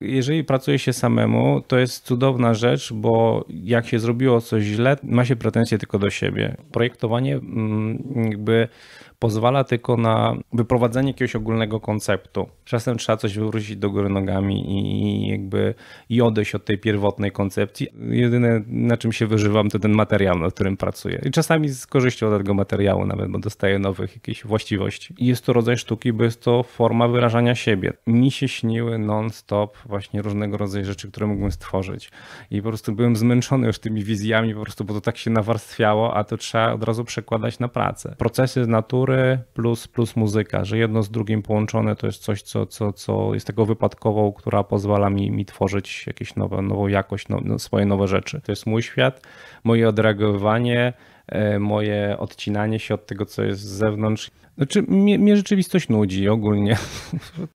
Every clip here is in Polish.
Jeżeli pracuje się samemu, to jest cudowna rzecz, bo jak się zrobiło coś źle, ma się pretensje tylko do siebie. Projektowanie mm, jakby pozwala tylko na wyprowadzenie jakiegoś ogólnego konceptu. Czasem trzeba coś wywrócić do góry nogami i jakby i odejść od tej pierwotnej koncepcji. Jedyne na czym się wyżywam to ten materiał, nad którym pracuję. I czasami z korzyścią od tego materiału nawet, bo dostaję nowych jakichś właściwości. I jest to rodzaj sztuki, bo jest to forma wyrażania siebie. Mi się śniły non-stop właśnie różnego rodzaju rzeczy, które mógłbym stworzyć. I po prostu byłem zmęczony już tymi wizjami po prostu, bo to tak się nawarstwiało, a to trzeba od razu przekładać na pracę. Procesy z natury plus, plus muzyka, że jedno z drugim połączone to jest coś, co, co, co jest tego wypadkową, która pozwala mi, mi tworzyć jakieś nowe, nową jakość, no, no swoje nowe rzeczy. To jest mój świat, moje odreagowanie, e, moje odcinanie się od tego, co jest z zewnątrz. Znaczy, mnie, mnie rzeczywistość nudzi ogólnie.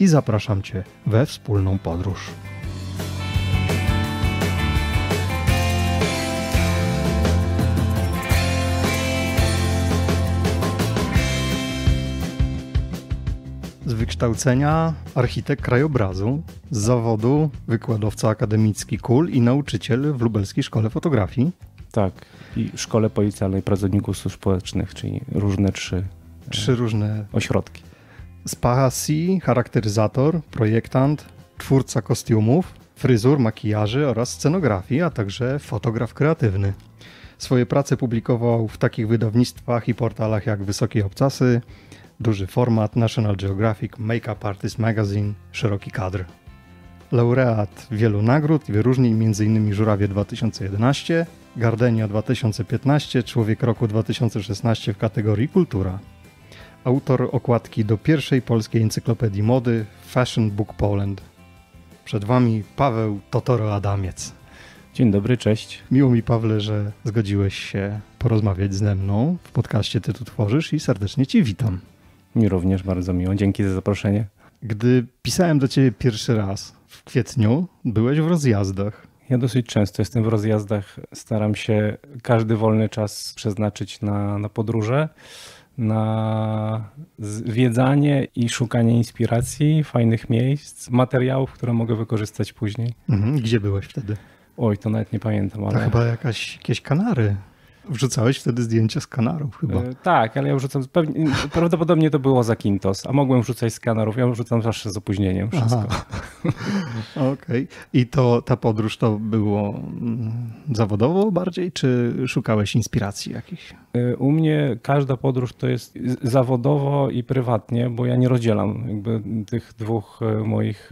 i zapraszam Cię we wspólną podróż. Z wykształcenia architekt krajobrazu, z zawodu wykładowca akademicki KUL i nauczyciel w Lubelskiej Szkole Fotografii. Tak, i Szkole Policjalnej Pracowników Służb Społecznych, czyli różne trzy, trzy e, różne ośrodki z C, charakteryzator, projektant, twórca kostiumów, fryzur, makijaży oraz scenografii, a także fotograf kreatywny. Swoje prace publikował w takich wydawnictwach i portalach jak Wysokie Obcasy, Duży Format, National Geographic, Makeup Artist Magazine, Szeroki Kadr. Laureat wielu nagród i wyróżnień m.in. Żurawie 2011, Gardenia 2015, Człowiek Roku 2016 w kategorii Kultura autor okładki do pierwszej polskiej encyklopedii mody Fashion Book Poland. Przed Wami Paweł Totoro Adamiec. Dzień dobry, cześć. Miło mi, Pawle, że zgodziłeś się porozmawiać ze mną w podcaście Ty tu tworzysz i serdecznie Cię witam. Mi również bardzo miło. Dzięki za zaproszenie. Gdy pisałem do Ciebie pierwszy raz w kwietniu, byłeś w rozjazdach. Ja dosyć często jestem w rozjazdach. Staram się każdy wolny czas przeznaczyć na, na podróże na zwiedzanie i szukanie inspiracji, fajnych miejsc, materiałów, które mogę wykorzystać później. Mhm. Gdzie byłeś wtedy? Oj, to nawet nie pamiętam, ale... To chyba jakaś, jakieś Kanary. Wrzucałeś wtedy zdjęcia z kanarów chyba. E, tak, ale ja wrzucam, pewnie, prawdopodobnie to było za Kintos, a mogłem wrzucać z kanarów, ja wrzucam zawsze z opóźnieniem wszystko. Okej. Okay. I to ta podróż to było mm, zawodowo bardziej, czy szukałeś inspiracji jakichś? E, u mnie każda podróż to jest zawodowo i prywatnie, bo ja nie rozdzielam jakby tych dwóch e, moich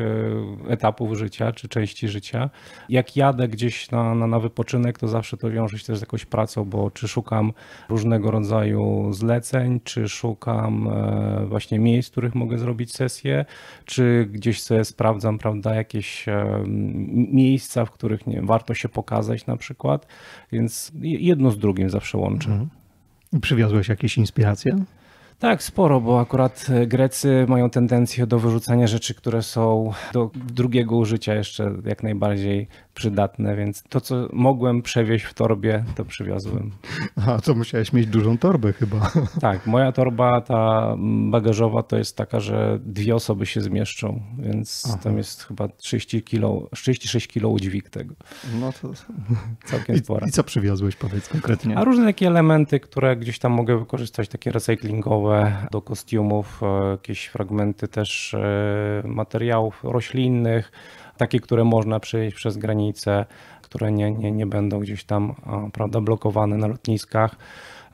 etapów życia, czy części życia. Jak jadę gdzieś na, na, na wypoczynek, to zawsze to wiąże się też z jakąś pracą, bo czy szukam różnego rodzaju zleceń, czy szukam e, właśnie miejsc, w których mogę zrobić sesję, czy gdzieś sobie sprawdzam, prawda, jakieś e, miejsca, w których nie, warto się pokazać na przykład, więc jedno z drugim zawsze łączę. Mhm. Przywiozłeś jakieś inspiracje? Tak, sporo, bo akurat e, Grecy mają tendencję do wyrzucania rzeczy, które są do drugiego użycia jeszcze jak najbardziej przydatne, więc to, co mogłem przewieźć w torbie, to przywiozłem. A co, musiałeś mieć dużą torbę chyba. Tak, moja torba, ta bagażowa, to jest taka, że dwie osoby się zmieszczą, więc Aha. tam jest chyba 30 kilo, 36 kilo dźwig tego. No to całkiem I, spora. I co przywiozłeś, powiedz konkretnie? A różne takie elementy, które gdzieś tam mogę wykorzystać, takie recyklingowe do kostiumów, e, jakieś fragmenty też e, materiałów roślinnych, takie, które można przejść przez granicę, które nie, nie, nie będą gdzieś tam prawda, blokowane na lotniskach.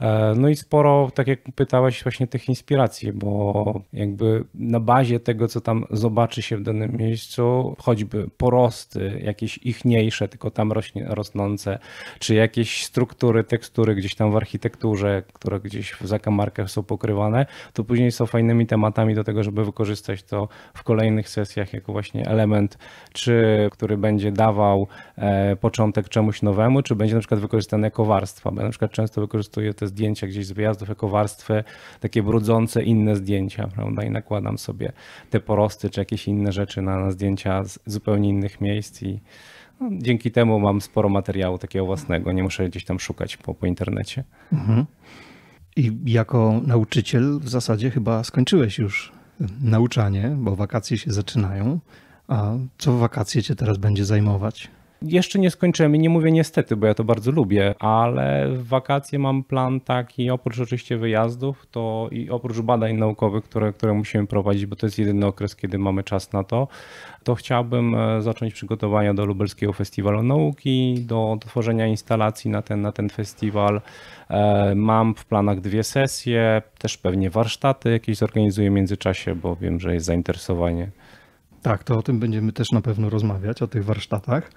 E, no i sporo, tak jak pytałeś, właśnie tych inspiracji, bo jakby na bazie tego, co tam zobaczy się w danym miejscu, choćby porosty, jakieś ichniejsze, tylko tam rośnie, rosnące, czy jakieś struktury, tekstury gdzieś tam w architekturze, które gdzieś w zakamarkach są pokrywane, to później są fajnymi tematami do tego, żeby wykorzystać to w kolejnych sesjach jako właśnie element, czy który będzie dawał e, początek czemuś nowemu, czy będzie na przykład wykorzystany jako warstwa. Bo ja na przykład często wykorzystuję te zdjęcia gdzieś z wyjazdów, jako warstwy, takie brudzące inne zdjęcia, prawda? I nakładam sobie te porosty czy jakieś inne rzeczy na, na zdjęcia z zupełnie innych miejsc i no, dzięki temu mam sporo materiału takiego własnego, nie muszę gdzieś tam szukać po, po internecie. Mhm. I jako nauczyciel w zasadzie chyba skończyłeś już nauczanie, bo wakacje się zaczynają. A co wakacje cię teraz będzie zajmować? Jeszcze nie skończyłem i nie mówię niestety, bo ja to bardzo lubię, ale w wakacje mam plan taki, oprócz oczywiście wyjazdów, to i oprócz badań naukowych, które, które musimy prowadzić, bo to jest jedyny okres, kiedy mamy czas na to, to chciałbym e, zacząć przygotowania do Lubelskiego Festiwalu Nauki, do tworzenia instalacji na ten, na ten festiwal. E, mam w planach dwie sesje, też pewnie warsztaty jakieś zorganizuję w międzyczasie, bo wiem, że jest zainteresowanie. Tak, to o tym będziemy też na pewno rozmawiać, o tych warsztatach.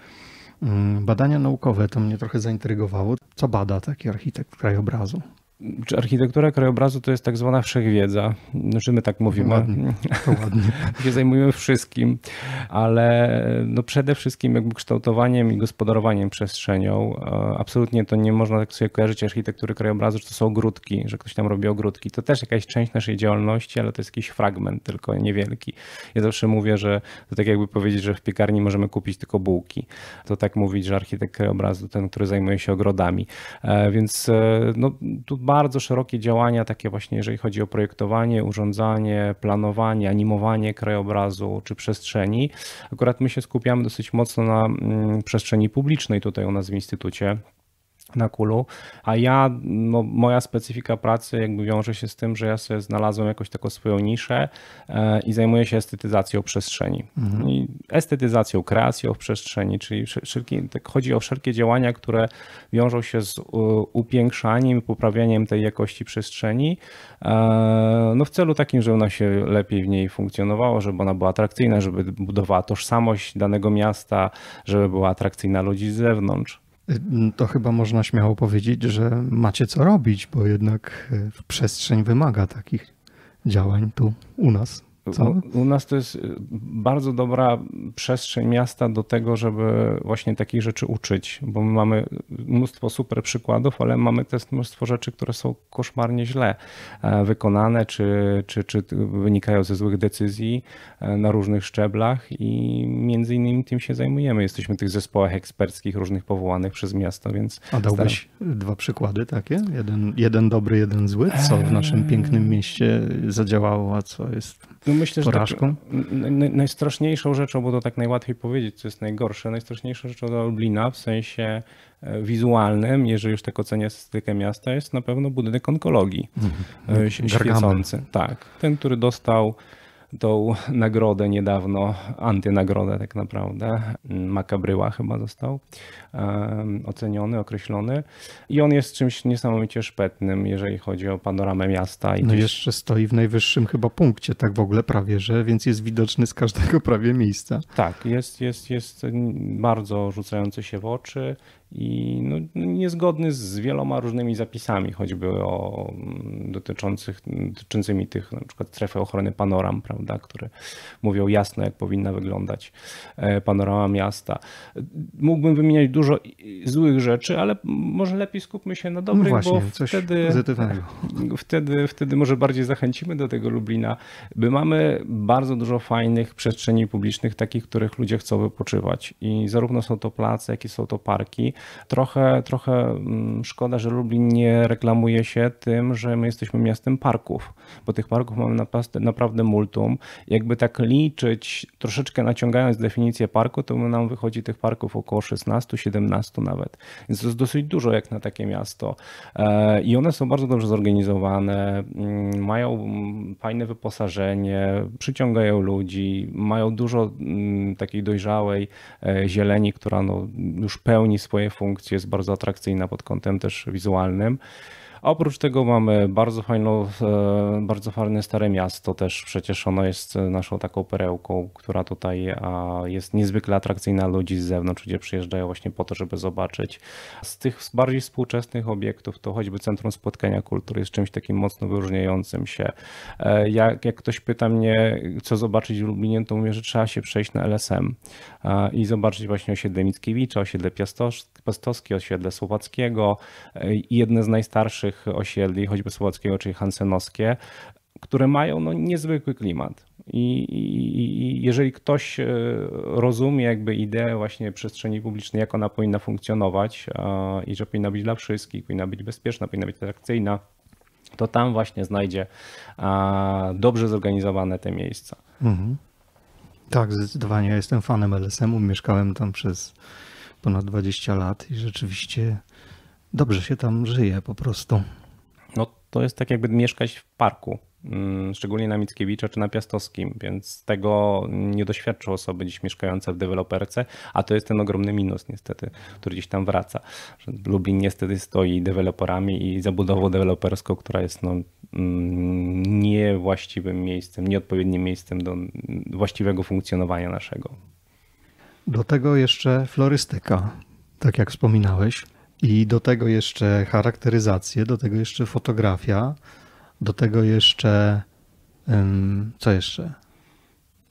Mm, badania naukowe to mnie trochę zaintrygowało. Co bada taki architekt krajobrazu? czy architektura krajobrazu to jest tak zwana wszechwiedza, że no, my tak mówimy. ładnie. ładnie. się zajmujemy wszystkim, ale no przede wszystkim jakby kształtowaniem i gospodarowaniem przestrzenią. E, absolutnie to nie można tak sobie kojarzyć architektury krajobrazu, że to są ogródki, że ktoś tam robi ogródki. To też jakaś część naszej działalności, ale to jest jakiś fragment, tylko niewielki. Ja zawsze mówię, że to tak jakby powiedzieć, że w piekarni możemy kupić tylko bułki. To tak mówić, że architekt krajobrazu, ten, który zajmuje się ogrodami. E, więc e, no, tu bardzo szerokie działania, takie właśnie jeżeli chodzi o projektowanie, urządzanie, planowanie, animowanie krajobrazu czy przestrzeni. Akurat my się skupiamy dosyć mocno na mm, przestrzeni publicznej tutaj u nas w Instytucie na kulu, a ja, no, moja specyfika pracy jakby wiąże się z tym, że ja sobie znalazłem jakoś taką swoją niszę e, i zajmuję się estetyzacją przestrzeni. Mhm. I estetyzacją, kreacją w przestrzeni, czyli wszelki, tak chodzi o wszelkie działania, które wiążą się z upiększaniem, poprawianiem tej jakości przestrzeni, e, no w celu takim, żeby ona się lepiej w niej funkcjonowała, żeby ona była atrakcyjna, żeby budowała tożsamość danego miasta, żeby była atrakcyjna ludzi z zewnątrz to chyba można śmiało powiedzieć, że macie co robić, bo jednak y, przestrzeń wymaga takich działań tu u nas. Co? U, nas to jest y, bardzo dobra przestrzeń miasta do tego, żeby właśnie takich rzeczy uczyć, bo my mamy mnóstwo super przykładów, ale mamy też mnóstwo rzeczy, które są koszmarnie źle e, wykonane, czy, czy, czy wynikają ze złych decyzji e, na różnych szczeblach i między innymi tym się zajmujemy. Jesteśmy w tych zespołach eksperckich różnych powołanych przez miasto, więc... A dałbyś staram... dwa przykłady takie? Jeden, jeden dobry, jeden zły? Co w naszym pięknym mieście zadziałało, a co jest no myślę, porażką? że tak, najstraszniejszą rzeczą, bo to tak najłatwiej powiedzieć, co jest najgorsze, najstraszniejszą rzeczą dla Lublina w sensie e, wizualnym, jeżeli już tak ocenia stylistykę miasta, jest na pewno budynek onkologii mhm. E, świecący. Gargamel. Tak, ten, który dostał tą nagrodę niedawno, antynagrodę tak naprawdę. Makabryła chyba został oceniony, określony. I on jest czymś niesamowicie szpetnym, jeżeli chodzi o panoramę miasta. I no gdzieś... jeszcze stoi w najwyższym chyba punkcie, tak w ogóle prawie, że, więc jest widoczny z każdego prawie miejsca. Tak, jest, jest, jest bardzo rzucający się w oczy i no, niezgodny z wieloma różnymi zapisami, choćby o, dotyczących, dotyczącymi tych na przykład strefy ochrony panoram, prawda, które mówią jasno, jak powinna wyglądać e, panorama miasta. Mógłbym wymieniać dużo złych rzeczy, ale może lepiej skupmy się na no dobrych, no właśnie, bo wtedy, wtedy, wtedy może bardziej zachęcimy do tego Lublina, by mamy bardzo dużo fajnych przestrzeni publicznych, takich, których ludzie chcą wypoczywać i zarówno są to place, jak i są to parki Trochę, trochę mm, szkoda, że Lublin nie reklamuje się tym, że my jesteśmy miastem parków, bo tych parków mamy naprawdę multum. Jakby tak liczyć, troszeczkę naciągając definicję parku, to nam wychodzi tych parków około 16-17 nawet. Więc to jest dosyć dużo jak na takie miasto. E, I one są bardzo dobrze zorganizowane, mm, mają fajne wyposażenie, przyciągają ludzi, mają dużo mm, takiej dojrzałej e, zieleni, która no już pełni swoje funkcji, jest bardzo atrakcyjna pod kątem też wizualnym oprócz tego mamy bardzo fajną, e, bardzo fajne Stare Miasto też przecież ono jest e, naszą taką perełką, która tutaj jest niezwykle atrakcyjna ludzi z zewnątrz, gdzie przyjeżdżają właśnie po to, żeby zobaczyć. Z tych bardziej współczesnych obiektów to choćby Centrum Spotkania Kultury jest czymś takim mocno wyróżniającym się. E, jak, jak ktoś pyta mnie, co zobaczyć w Lublinie, to mówię, że trzeba się przejść na LSM i zobaczyć właśnie osiedle Mickiewicza, osiedle Piastowskie, osiedle Słowackiego i jedne z najstarszych osiedli, choćby słowackiego czy hansenowskie, które mają no, niezwykły klimat. I, i, I, jeżeli ktoś e, rozumie jakby ideę właśnie przestrzeni publicznej, jak ona powinna funkcjonować i że powinna być dla wszystkich, powinna być bezpieczna, powinna być atrakcyjna, to tam właśnie znajdzie dobrze zorganizowane te miejsca. Mhm. Tak, zdecydowanie. Ja jestem fanem LSM-u, mieszkałem tam przez ponad 20 lat i rzeczywiście dobrze się tam żyje po prostu. No to jest tak jakby mieszkać w parku, mm, szczególnie na Mickiewicza czy na Piastowskim, więc tego nie doświadczą osoby dziś mieszkające w deweloperce, a to jest ten ogromny minus niestety, który gdzieś tam wraca. Lublin niestety stoi deweloperami i zabudową deweloperską, która jest no, mm, niewłaściwym miejscem, nieodpowiednim miejscem do właściwego funkcjonowania naszego. Do tego jeszcze florystyka, tak jak wspominałeś. I do tego jeszcze charakteryzacje, do tego jeszcze fotografia, do tego jeszcze. Co jeszcze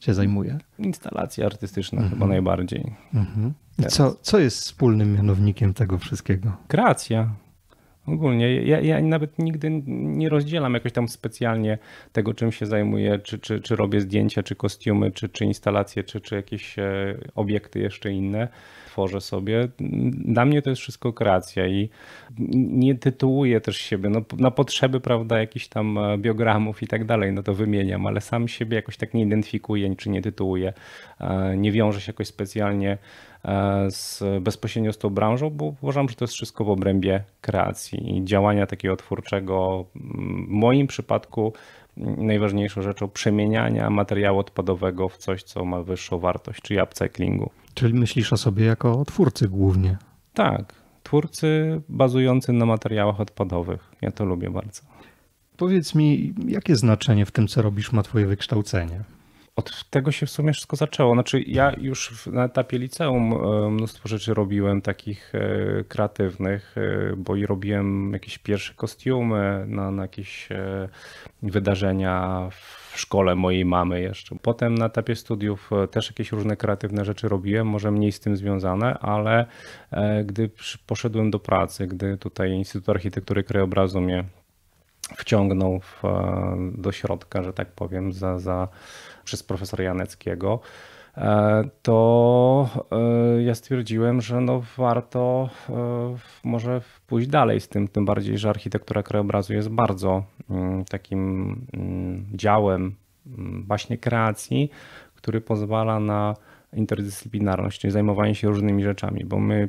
się zajmuje? Instalacje artystyczne mhm. chyba najbardziej. Mhm. Co, co jest wspólnym mianownikiem tego wszystkiego? Kreacja. Ogólnie ja, ja, nawet nigdy nie rozdzielam jakoś tam specjalnie tego, czym się zajmuję, czy, czy, czy robię zdjęcia, czy kostiumy, czy, czy instalacje, czy, czy jakieś e, obiekty jeszcze inne. Tworzę sobie. Dla mnie to jest wszystko kreacja i nie tytułuję też siebie. No, na potrzeby, prawda, jakichś tam e, biogramów i tak dalej, no to wymieniam, ale sam siebie jakoś tak nie identyfikuję, czy nie tytułuję. E, nie wiąże się jakoś specjalnie E, z, bezpośrednio z tą branżą, bo uważam, że to jest wszystko w obrębie kreacji i działania takiego twórczego. W moim przypadku najważniejszą rzeczą przemieniania materiału odpadowego w coś, co ma wyższą wartość, czyli upcyclingu. Czyli myślisz o sobie jako twórcy głównie? Tak, twórcy bazujący na materiałach odpadowych. Ja to lubię bardzo. Powiedz mi, jakie znaczenie w tym, co robisz, ma Twoje wykształcenie? Od tego się w sumie wszystko zaczęło. Znaczy, ja już na etapie liceum e, mnóstwo rzeczy robiłem takich e, kreatywnych, e, bo i robiłem jakieś pierwsze kostiumy na, na jakieś wydarzenia w szkole mojej mamy jeszcze. Potem na etapie studiów też jakieś różne kreatywne rzeczy robiłem, może mniej z tym związane, ale gdy poszedłem do pracy, gdy tutaj Instytut Architektury Krajobrazu mnie wciągnął w, do środka, że tak powiem, za, za przez profesora Janeckiego, e, to e, ja stwierdziłem, że no warto e, może pójść dalej z tym, tym bardziej, że architektura krajobrazu jest bardzo mm, takim mm, działem mm, właśnie kreacji, który pozwala na interdyscyplinarność, czyli zajmowanie się różnymi rzeczami, bo my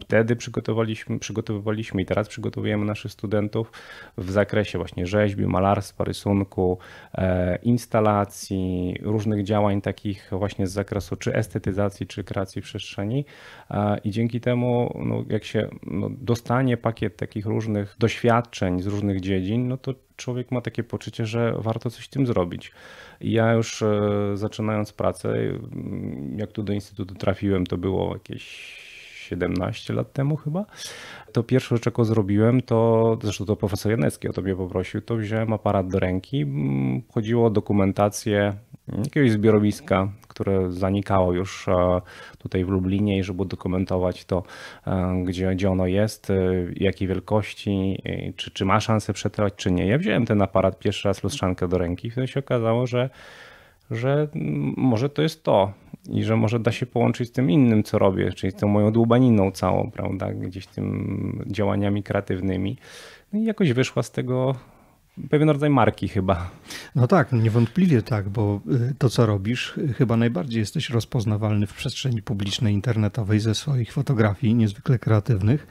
wtedy przygotowaliśmy, przygotowywaliśmy i teraz przygotowujemy naszych studentów w zakresie właśnie rzeźby, malarstwa, rysunku, e, instalacji, różnych działań takich właśnie z zakresu czy estetyzacji, czy kreacji przestrzeni e, i dzięki temu no, jak się no, dostanie pakiet takich różnych doświadczeń z różnych dziedzin, no to człowiek ma takie poczucie, że warto coś tym zrobić. I ja już e, zaczynając pracę, jak tu do Instytutu trafiłem, to było jakieś 17 lat temu chyba, to pierwsze rzecz, jaką zrobiłem, to zresztą to profesor Janecki o to mnie poprosił, to wziąłem aparat do ręki. Mm, chodziło o dokumentację jakiegoś zbiorowiska, które zanikało już e, tutaj w Lublinie i żeby dokumentować to, e, gdzie, gdzie ono jest, e, jakiej wielkości, czy, czy ma szansę przetrwać, czy nie. Ja wziąłem ten aparat pierwszy raz lustrzankę do ręki, wtedy się okazało, że że może to jest to i że może da się połączyć z tym innym, co robię, czyli z tą moją dłubaniną całą, prawda, gdzieś tym działaniami kreatywnymi. No i jakoś wyszła z tego pewien rodzaj marki chyba. No tak, niewątpliwie tak, bo y, to co robisz, y, chyba najbardziej jesteś rozpoznawalny w przestrzeni publicznej internetowej ze swoich fotografii niezwykle kreatywnych.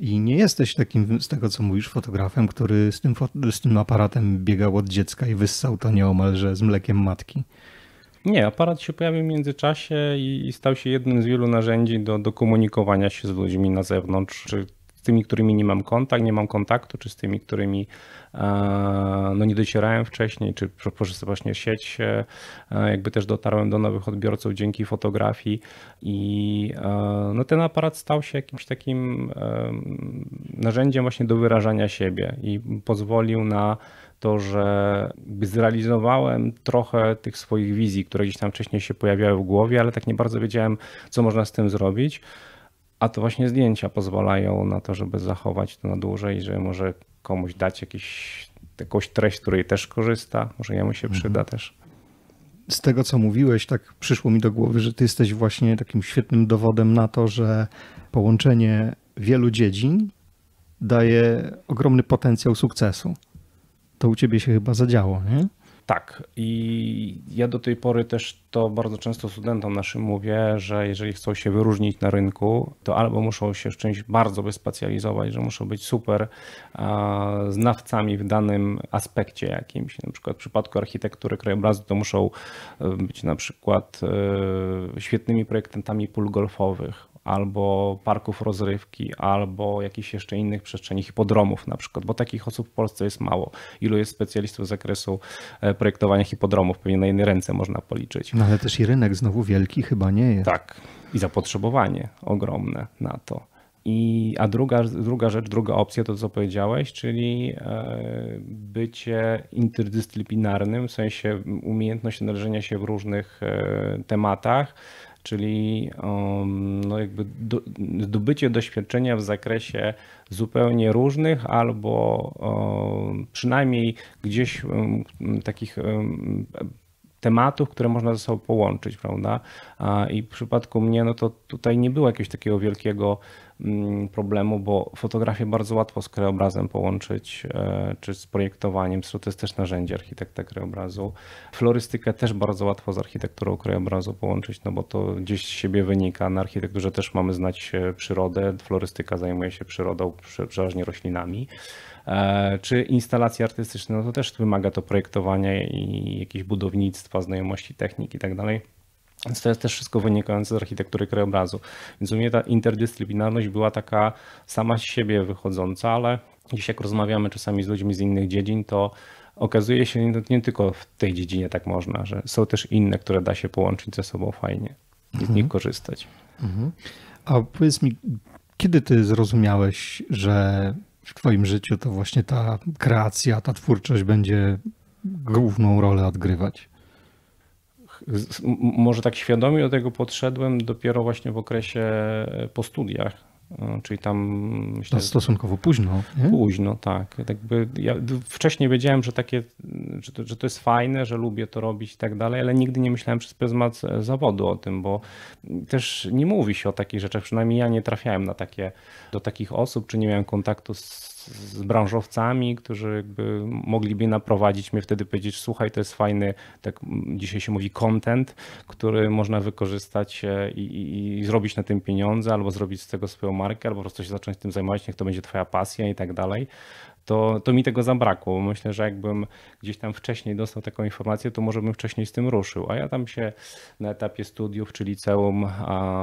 I nie jesteś takim, z tego co mówisz, fotografem, który z tym, z tym aparatem biegał od dziecka i wyssał to nieomalże z mlekiem matki. Nie, aparat się pojawił w międzyczasie i, stał się jednym z wielu narzędzi do, do komunikowania się z ludźmi na zewnątrz, czy tymi, którymi nie mam kontakt, nie mam kontaktu, czy z tymi, którymi e, no, nie docierałem wcześniej, czy poprzez właśnie sieć e, jakby też dotarłem do nowych odbiorców dzięki fotografii i e, no, ten aparat stał się jakimś takim narzędziem właśnie do wyrażania siebie i pozwolił na to, że zrealizowałem trochę tych swoich wizji, które gdzieś tam wcześniej się pojawiały w głowie, ale tak nie bardzo wiedziałem, co można z tym zrobić. A to właśnie zdjęcia pozwalają na to, żeby zachować to na dłużej, że może komuś dać jakiś, jakąś treść, której też korzysta, może jemu się mhm. przyda też z tego, co mówiłeś, tak przyszło mi do głowy, że ty jesteś właśnie takim świetnym dowodem na to, że połączenie wielu dziedzin daje ogromny potencjał sukcesu. To u ciebie się chyba zadziało, nie? Tak. I ja do tej pory też to bardzo często studentom naszym mówię, że jeżeli chcą się wyróżnić na rynku, to albo muszą się w czymś bardzo wyspecjalizować, że muszą być super znawcami w danym aspekcie jakimś. Na przykład w przypadku architektury krajobrazu to muszą e, być na przykład e, świetnymi projektantami pól golfowych, albo parków rozrywki, albo jakichś jeszcze innych przestrzeni, hipodromów na przykład, bo takich osób w Polsce jest mało. Ilu jest specjalistów z zakresu e, projektowania hipodromów, pewnie na jednej ręce można policzyć. No ale też i rynek znowu wielki chyba nie jest. Tak, i zapotrzebowanie ogromne na to. I, a druga, druga rzecz, druga opcja to co powiedziałeś, czyli e, bycie interdyscyplinarnym, w sensie umiejętność należenia się w różnych e, tematach czyli no jakby zdobycie doświadczenia w zakresie zupełnie różnych albo przynajmniej gdzieś takich tematów, które można ze sobą połączyć, prawda? I w przypadku mnie, no to tutaj nie było jakiegoś takiego wielkiego Mm, problemu, bo fotografię bardzo łatwo z krajobrazem połączyć, e, czy z projektowaniem, to jest też narzędzie architekta krajobrazu. Florystykę też bardzo łatwo z architekturą krajobrazu połączyć, no bo to gdzieś z siebie wynika. Na architekturze też mamy znać e, przyrodę, florystyka zajmuje się przyrodą, przeważnie roślinami. E, czy instalacje artystyczne, no to też wymaga to projektowania i jakieś budownictwa, znajomości technik i tak dalej więc to jest też wszystko wynikające z architektury krajobrazu. Więc u mnie ta interdyscyplinarność była taka sama z siebie wychodząca, ale dziś jak rozmawiamy czasami z ludźmi z innych dziedzin, to okazuje się, że nie tylko w tej dziedzinie tak można, że są też inne, które da się połączyć ze sobą fajnie i mhm. z nich mhm. korzystać. Mhm. A powiedz mi, kiedy ty zrozumiałeś, że w twoim życiu to właśnie ta kreacja, ta twórczość będzie główną rolę odgrywać? może tak świadomie do tego podszedłem dopiero właśnie w okresie e, po studiach. E, czyli tam mm, myślę, stosunkowo późno. Nie? Późno, tak. Jakby ja wcześniej wiedziałem, że takie, że to, że to jest fajne, że lubię to robić i tak dalej, ale nigdy nie myślałem przez pryzmat e, zawodu o tym, bo też nie mówi się o takich rzeczach. Przynajmniej ja nie trafiałem na takie, do takich osób, czy nie miałem kontaktu z z branżowcami, którzy jakby mogliby naprowadzić mnie wtedy, powiedzieć, słuchaj, to jest fajny, tak dzisiaj się mówi, content, który można wykorzystać e, i, i, i zrobić na tym pieniądze, albo zrobić z tego swoją markę, albo po prostu się zacząć tym zajmować, niech to będzie twoja pasja i tak dalej to, to mi tego zabrakło. Myślę, że jakbym gdzieś tam wcześniej dostał taką informację, to może bym wcześniej z tym ruszył. A ja tam się na etapie studiów czy liceum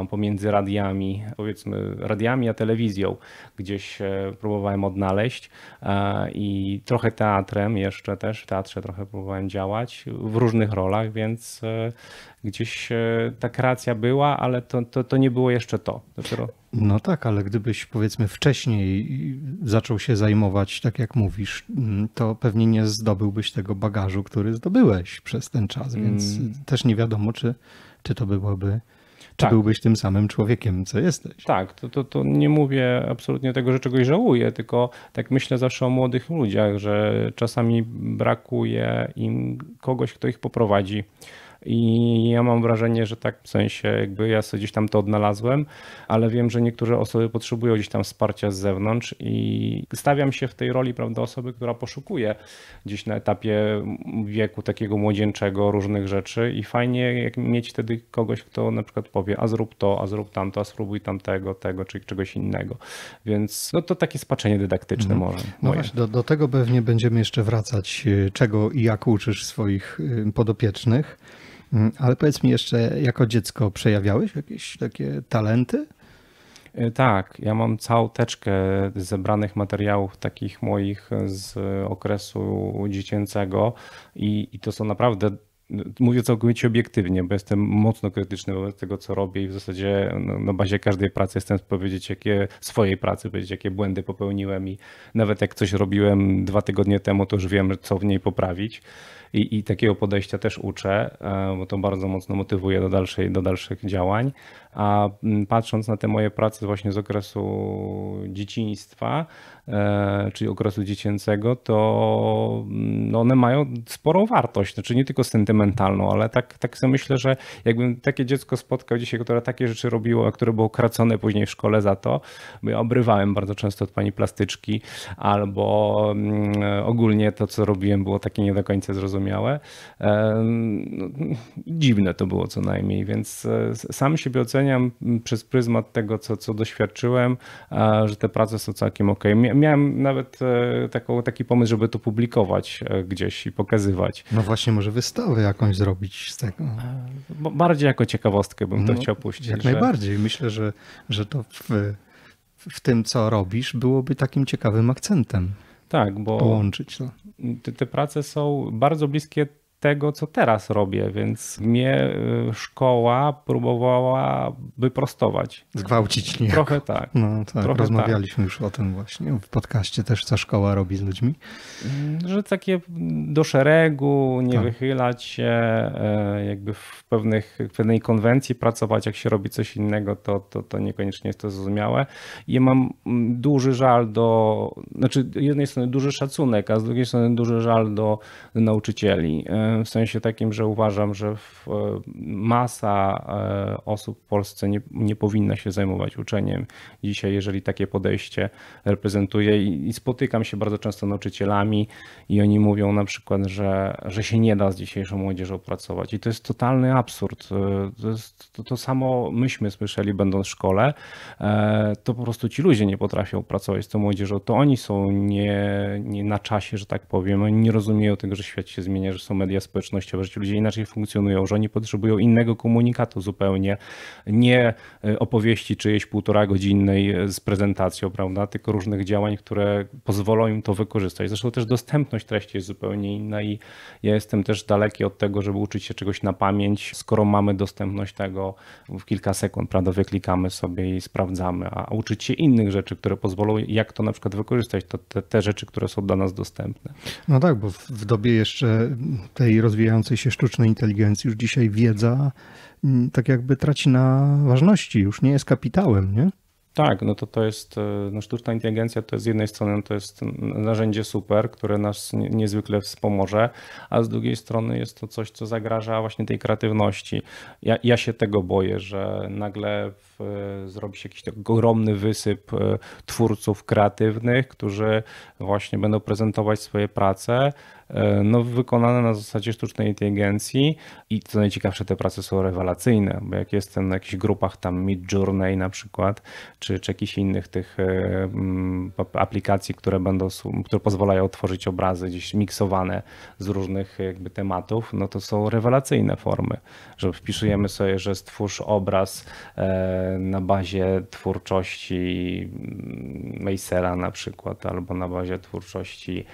pomiędzy radiami, powiedzmy radiami a telewizją gdzieś e, próbowałem odnaleźć e, i trochę teatrem jeszcze też, w teatrze trochę próbowałem działać w różnych rolach, więc e, gdzieś ta kreacja była, ale to, to, to nie było jeszcze to. Dopiero... No tak, ale gdybyś powiedzmy wcześniej zaczął się zajmować, tak jak mówisz, mm, to pewnie nie zdobyłbyś tego bagażu, który zdobyłeś przez ten czas, więc mm. też nie wiadomo, czy, czy to byłoby. Czy tak. byłbyś tym samym człowiekiem, co jesteś? Tak, to, to, to nie mówię absolutnie tego, że czegoś żałuję, tylko tak myślę zawsze o młodych ludziach, że czasami brakuje im kogoś, kto ich poprowadzi i ja mam wrażenie, że tak w sensie jakby ja sobie gdzieś tam to odnalazłem, ale wiem, że niektóre osoby potrzebują gdzieś tam wsparcia z zewnątrz i stawiam się w tej roli, prawda, osoby, która poszukuje gdzieś na etapie wieku takiego młodzieńczego różnych rzeczy i fajnie mieć wtedy kogoś, kto na przykład powie, a zrób to, a zrób tamto, a spróbuj tamtego, tego, czy czegoś innego. Więc no to takie spaczenie dydaktyczne mhm. może. No właśnie, do, do tego pewnie będziemy jeszcze wracać, e, czego i jak uczysz swoich e, podopiecznych. Mm, ale powiedz mi jeszcze, jako dziecko przejawiałeś jakieś takie talenty? E, tak, ja mam całą teczkę zebranych materiałów takich moich z okresu dziecięcego i, i to są naprawdę mówię całkowicie obiektywnie, bo jestem mocno krytyczny wobec tego, co robię i w zasadzie no, na bazie każdej pracy jestem powiedzieć, jakie swojej pracy, powiedzieć, jakie błędy popełniłem i nawet jak coś robiłem dwa tygodnie temu, to już wiem, co w niej poprawić. I, i takiego podejścia też uczę, e, bo to bardzo mocno motywuje do, dalszej, do dalszych działań. A patrząc na te moje prace właśnie z okresu dzieciństwa, e, czyli okresu dziecięcego, to no one mają sporą wartość, znaczy nie tylko sentymentalną, ale tak, tak sobie myślę, że jakbym takie dziecko spotkał dzisiaj, które takie rzeczy robiło, a które było kracone później w szkole za to, bo ja obrywałem bardzo często od pani plastyczki, albo ogólnie to, co robiłem, było takie nie do końca zrozumiałe zrozumiałe. No, dziwne to było co najmniej, więc e, sam siebie oceniam przez pryzmat tego, co, co doświadczyłem, że te prace są całkiem ok. Miałem nawet e, taką, taki pomysł, żeby to publikować e, gdzieś i pokazywać. No właśnie, może wystawę jakąś zrobić z tego. Bardziej jako ciekawostkę bym no, to chciał puścić. Jak że... najbardziej. Myślę, że, że to w, w tym, co robisz, byłoby takim ciekawym akcentem. Tak, bo połączyć. No. Te, te prace są bardzo bliskie tego, co teraz robię, więc mnie y, szkoła próbowała wyprostować. Zgwałcić niejako. Trochę tak. No tak, Trochę tak. rozmawialiśmy tak. już o tym właśnie w podcaście też, co szkoła robi z ludźmi. Mm, że takie do szeregu, nie tak. wychylać się, e, jakby w, pewnych, w pewnej konwencji pracować, jak się robi coś innego, to, to, to niekoniecznie jest to zrozumiałe. I ja mam mm, duży żal do, znaczy z jednej strony duży szacunek, a z drugiej strony duży żal do nauczycieli e, w sensie takim, że uważam, że e, masa e, osób w Polsce nie, nie powinna się zajmować uczeniem dzisiaj, jeżeli takie podejście reprezentuje i, i spotykam się bardzo często nauczycielami i oni mówią na przykład, że, że się nie da z dzisiejszą młodzieżą pracować i to jest totalny absurd. E, to, jest, to, to samo myśmy słyszeli będąc w szkole, to po prostu ci ludzie nie potrafią pracować z tą młodzieżą, to oni są nie, nie na czasie, że tak powiem, oni nie rozumieją tego, że świat się zmienia, że są media społecznościowe, że ludzie inaczej funkcjonują, że oni potrzebują innego komunikatu zupełnie, nie e, opowieści czyjejś półtora godzinnej e, z prezentacją, prawda, tylko różnych działań, które pozwolą im to wykorzystać. Zresztą też dostępność treści jest zupełnie inna i ja jestem też daleki od tego, żeby uczyć się czegoś na pamięć, skoro mamy dostępność tego w kilka sekund, prawda, wyklikamy sobie i sprawdzamy, a uczyć się innych rzeczy, które pozwolą, jak to na przykład wykorzystać, to te, te rzeczy, które są dla nas dostępne. No tak, bo w dobie jeszcze tej rozwijającej się sztucznej inteligencji już dzisiaj wiedza mm, tak jakby traci na ważności, już nie jest kapitałem, nie? Tak, no to to jest, e, no sztuczna inteligencja to jest z jednej strony to jest narzędzie super, które nas niezwykle wspomoże, a z drugiej strony jest to coś, co zagraża właśnie tej kreatywności. Ja, ja się tego boję, że nagle w, e, zrobi się jakiś ogromny wysyp e, twórców kreatywnych, którzy właśnie będą prezentować swoje prace, E, no, wykonane na zasadzie sztucznej inteligencji i co najciekawsze te prace są rewelacyjne, bo jak jestem na jakichś grupach tam Mid Journey na przykład, czy, czy jakichś innych tych e, mm, aplikacji, które będą, które pozwalają tworzyć obrazy gdzieś miksowane z różnych jakby tematów, no to są rewelacyjne formy, że wpisujemy sobie, że stwórz obraz e, na bazie twórczości Meissera mm, na przykład, albo na bazie twórczości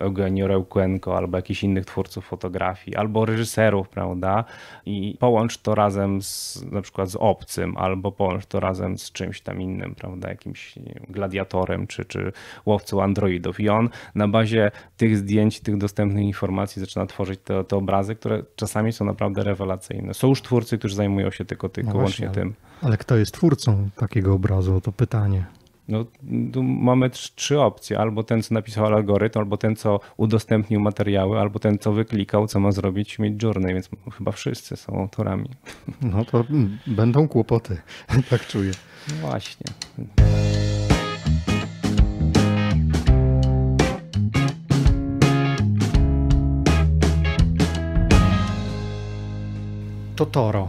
Eugena Aniora Kłenko albo jakichś innych twórców fotografii, albo reżyserów, prawda? I połącz to razem z na przykład z obcym, albo połącz to razem z czymś tam innym, prawda? Jakimś wiem, gladiatorem czy, czy łowcą androidów. I on na bazie tych zdjęć, tych dostępnych informacji zaczyna tworzyć te, te obrazy, które czasami są naprawdę rewelacyjne. Są już twórcy, którzy zajmują się tylko, tylko no właśnie, łącznie ale, tym. Ale kto jest twórcą takiego obrazu? To pytanie. No, tu mamy trzy opcje: albo ten, co napisał algorytm, albo ten, co udostępnił materiały, albo ten, co wyklikał, co ma zrobić, mieć journey, więc chyba wszyscy są autorami. No to będą kłopoty, tak czuję. No właśnie. Totoro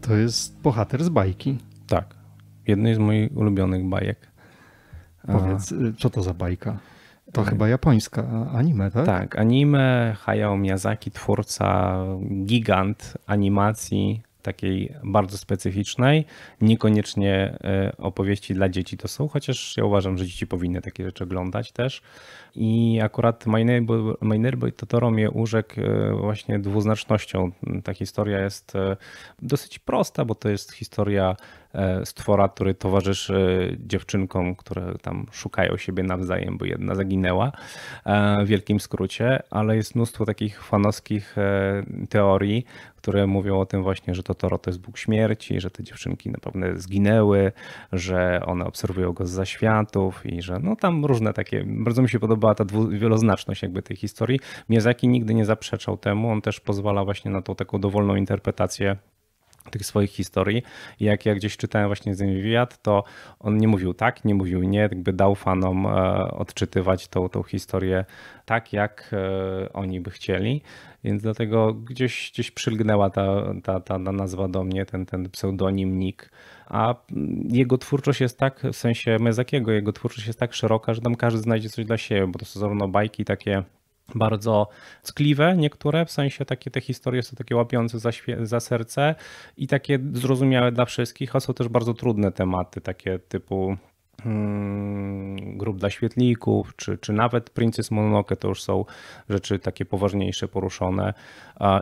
to jest bohater z bajki. Tak. Jednej z moich ulubionych bajek. Powiedz, y, co to za bajka? To y, chyba japońska anime, tak? Tak, anime Hayao Miyazaki, twórca, gigant animacji takiej bardzo specyficznej, niekoniecznie y, opowieści dla dzieci to są, chociaż ja uważam, że dzieci powinny takie rzeczy oglądać też. I akurat Minerboy Totoro mnie urzekł e, właśnie dwuznacznością. Ta historia jest e, dosyć prosta, bo to jest historia e, stwora, który towarzyszy dziewczynkom, które tam szukają siebie nawzajem, bo jedna zaginęła w wielkim skrócie, ale jest mnóstwo takich fanowskich teorii, które mówią o tym właśnie, że toro to jest Bóg śmierci, że te dziewczynki pewno zginęły, że one obserwują go z zaświatów i że no tam różne takie, bardzo mi się podobała ta wieloznaczność jakby tej historii. Miyazaki nigdy nie zaprzeczał temu, on też pozwala właśnie na tą taką dowolną interpretację tych swoich historii. I jak ja gdzieś czytałem właśnie z nim wywiad, to on nie mówił tak, nie mówił nie, jakby dał fanom e, odczytywać tą, tą historię tak, jak e, oni by chcieli. Więc dlatego gdzieś, gdzieś przylgnęła ta, ta, ta nazwa do mnie, ten, ten pseudonim Nick. A jego twórczość jest tak, w sensie Mezakiego, jego twórczość jest tak szeroka, że tam każdy znajdzie coś dla siebie, bo to są zarówno bajki takie bardzo ckliwe niektóre, w sensie takie te historie są takie łapiące za, za, serce i takie zrozumiałe dla wszystkich, a są też bardzo trudne tematy, takie typu mm, grup dla świetlików, czy, czy nawet Princess Mononoke, to już są rzeczy takie poważniejsze, poruszone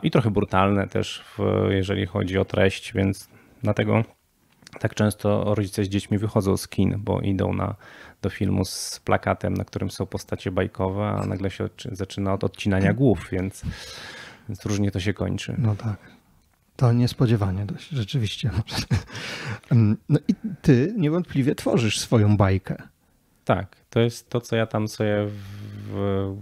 i trochę brutalne też, w, jeżeli chodzi o treść, więc dlatego tak często rodzice z dziećmi wychodzą z kin, bo idą na, do filmu z plakatem, na którym są postacie bajkowe, a nagle się zaczyna od odcinania głów, więc, więc różnie to się kończy. No tak. To niespodziewanie dość, rzeczywiście. Mm, no i ty niewątpliwie tworzysz swoją bajkę. Tak, to jest to, co ja tam sobie w,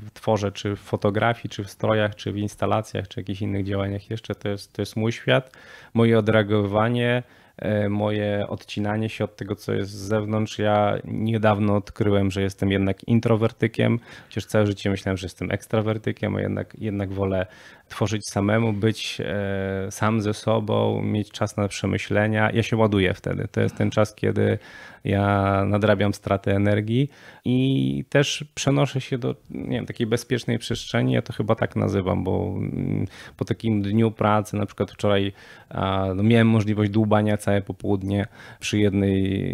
w, tworzę, czy w fotografii, czy w strojach, czy w instalacjach, czy jakichś innych działaniach jeszcze. To jest, to jest mój świat, moje odreagowanie, E, moje odcinanie się od tego, co jest z zewnątrz. Ja niedawno odkryłem, że jestem jednak introwertykiem, chociaż całe życie myślałem, że jestem ekstrawertykiem, a jednak, jednak wolę tworzyć samemu, być e, sam ze sobą, mieć czas na przemyślenia. Ja się ładuję wtedy. To jest ten czas, kiedy ja nadrabiam straty energii i też przenoszę się do nie wiem, takiej bezpiecznej przestrzeni. Ja to chyba tak nazywam, bo mm, po takim dniu pracy, na przykład wczoraj no, miałem możliwość dłubania całe popołudnie przy jednej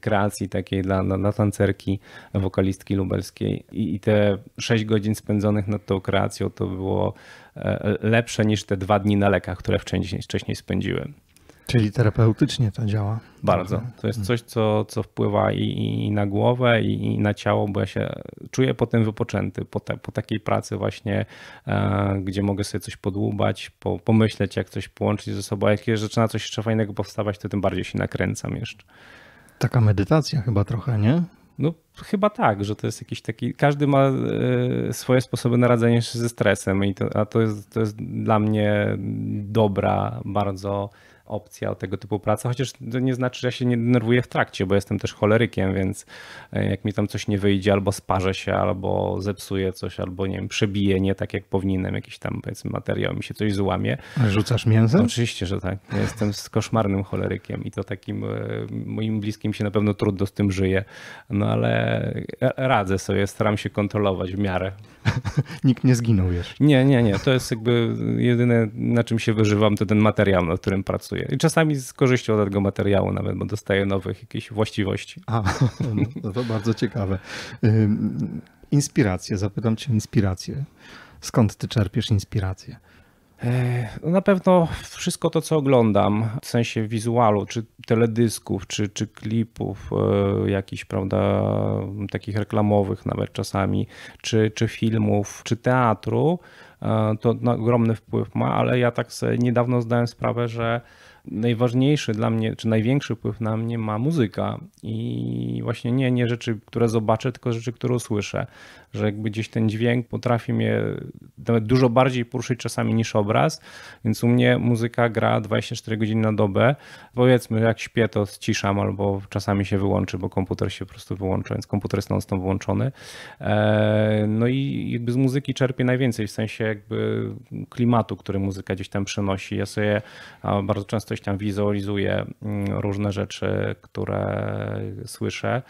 kreacji takiej dla, dla, dla tancerki, wokalistki lubelskiej I, i te 6 godzin spędzonych nad tą kreacją to było e, lepsze niż te dwa dni na lekach, które wcześniej, wcześniej spędziłem. Czyli terapeutycznie to działa. Bardzo. To jest mm. coś, co, co wpływa i, i na głowę, i, i, na ciało, bo ja się czuję potem wypoczęty po, te, po takiej pracy właśnie, e, gdzie mogę sobie coś podłubać, po, pomyśleć, jak coś połączyć ze sobą. Jak zaczyna coś jeszcze fajnego powstawać, to tym bardziej się nakręcam jeszcze. Taka medytacja chyba trochę, nie? No chyba tak, że to jest jakiś taki. Każdy ma e, swoje sposoby na radzenie się ze stresem, i to, a to jest, to jest dla mnie dobra, bardzo opcja tego typu praca, chociaż to nie znaczy, że ja się nie denerwuję w trakcie, bo jestem też cholerykiem, więc e, jak mi tam coś nie wyjdzie, albo sparzę się, albo zepsuję coś, albo nie wiem, przebiję nie tak jak powinienem, jakiś tam powiedzmy materiał, mi się coś złamie. rzucasz mięso? No, oczywiście, że tak. Ja jestem koszmarnym cholerykiem i to takim e, moim bliskim się na pewno trudno z tym żyje, no ale radzę sobie, staram się kontrolować w miarę. Nikt nie zginął, wiesz? Nie, nie, nie. To jest jakby jedyne, na czym się wyżywam, to ten materiał, na którym pracuję i czasami z korzyścią od tego materiału nawet, bo dostaję nowych jakichś właściwości. A, no to bardzo ciekawe. Inspiracje, zapytam cię o inspirację. Skąd ty czerpiesz inspirację? E, no na pewno wszystko to, co oglądam, w sensie wizualu, czy teledysków, czy, czy klipów e, jakichś, prawda, takich reklamowych nawet czasami, czy, czy filmów, czy teatru, e, to ogromny wpływ ma, ale ja tak sobie niedawno zdałem sprawę, że najważniejszy dla mnie, czy największy wpływ na mnie ma muzyka. I właśnie nie, nie rzeczy, które zobaczę, tylko rzeczy, które usłyszę. Że jakby gdzieś ten dźwięk potrafi mnie nawet dużo bardziej poruszyć czasami niż obraz, więc u mnie muzyka gra 24 godziny na dobę powiedzmy, jak śpię, to ciszam albo czasami się wyłączy, bo komputer się po prostu wyłącza, więc komputer jest non-stop włączony. E, no i jakby z muzyki czerpię najwięcej, w sensie jakby klimatu, który muzyka gdzieś tam przynosi. Ja sobie bardzo często tam wizualizuję mm, różne rzeczy, które słyszę,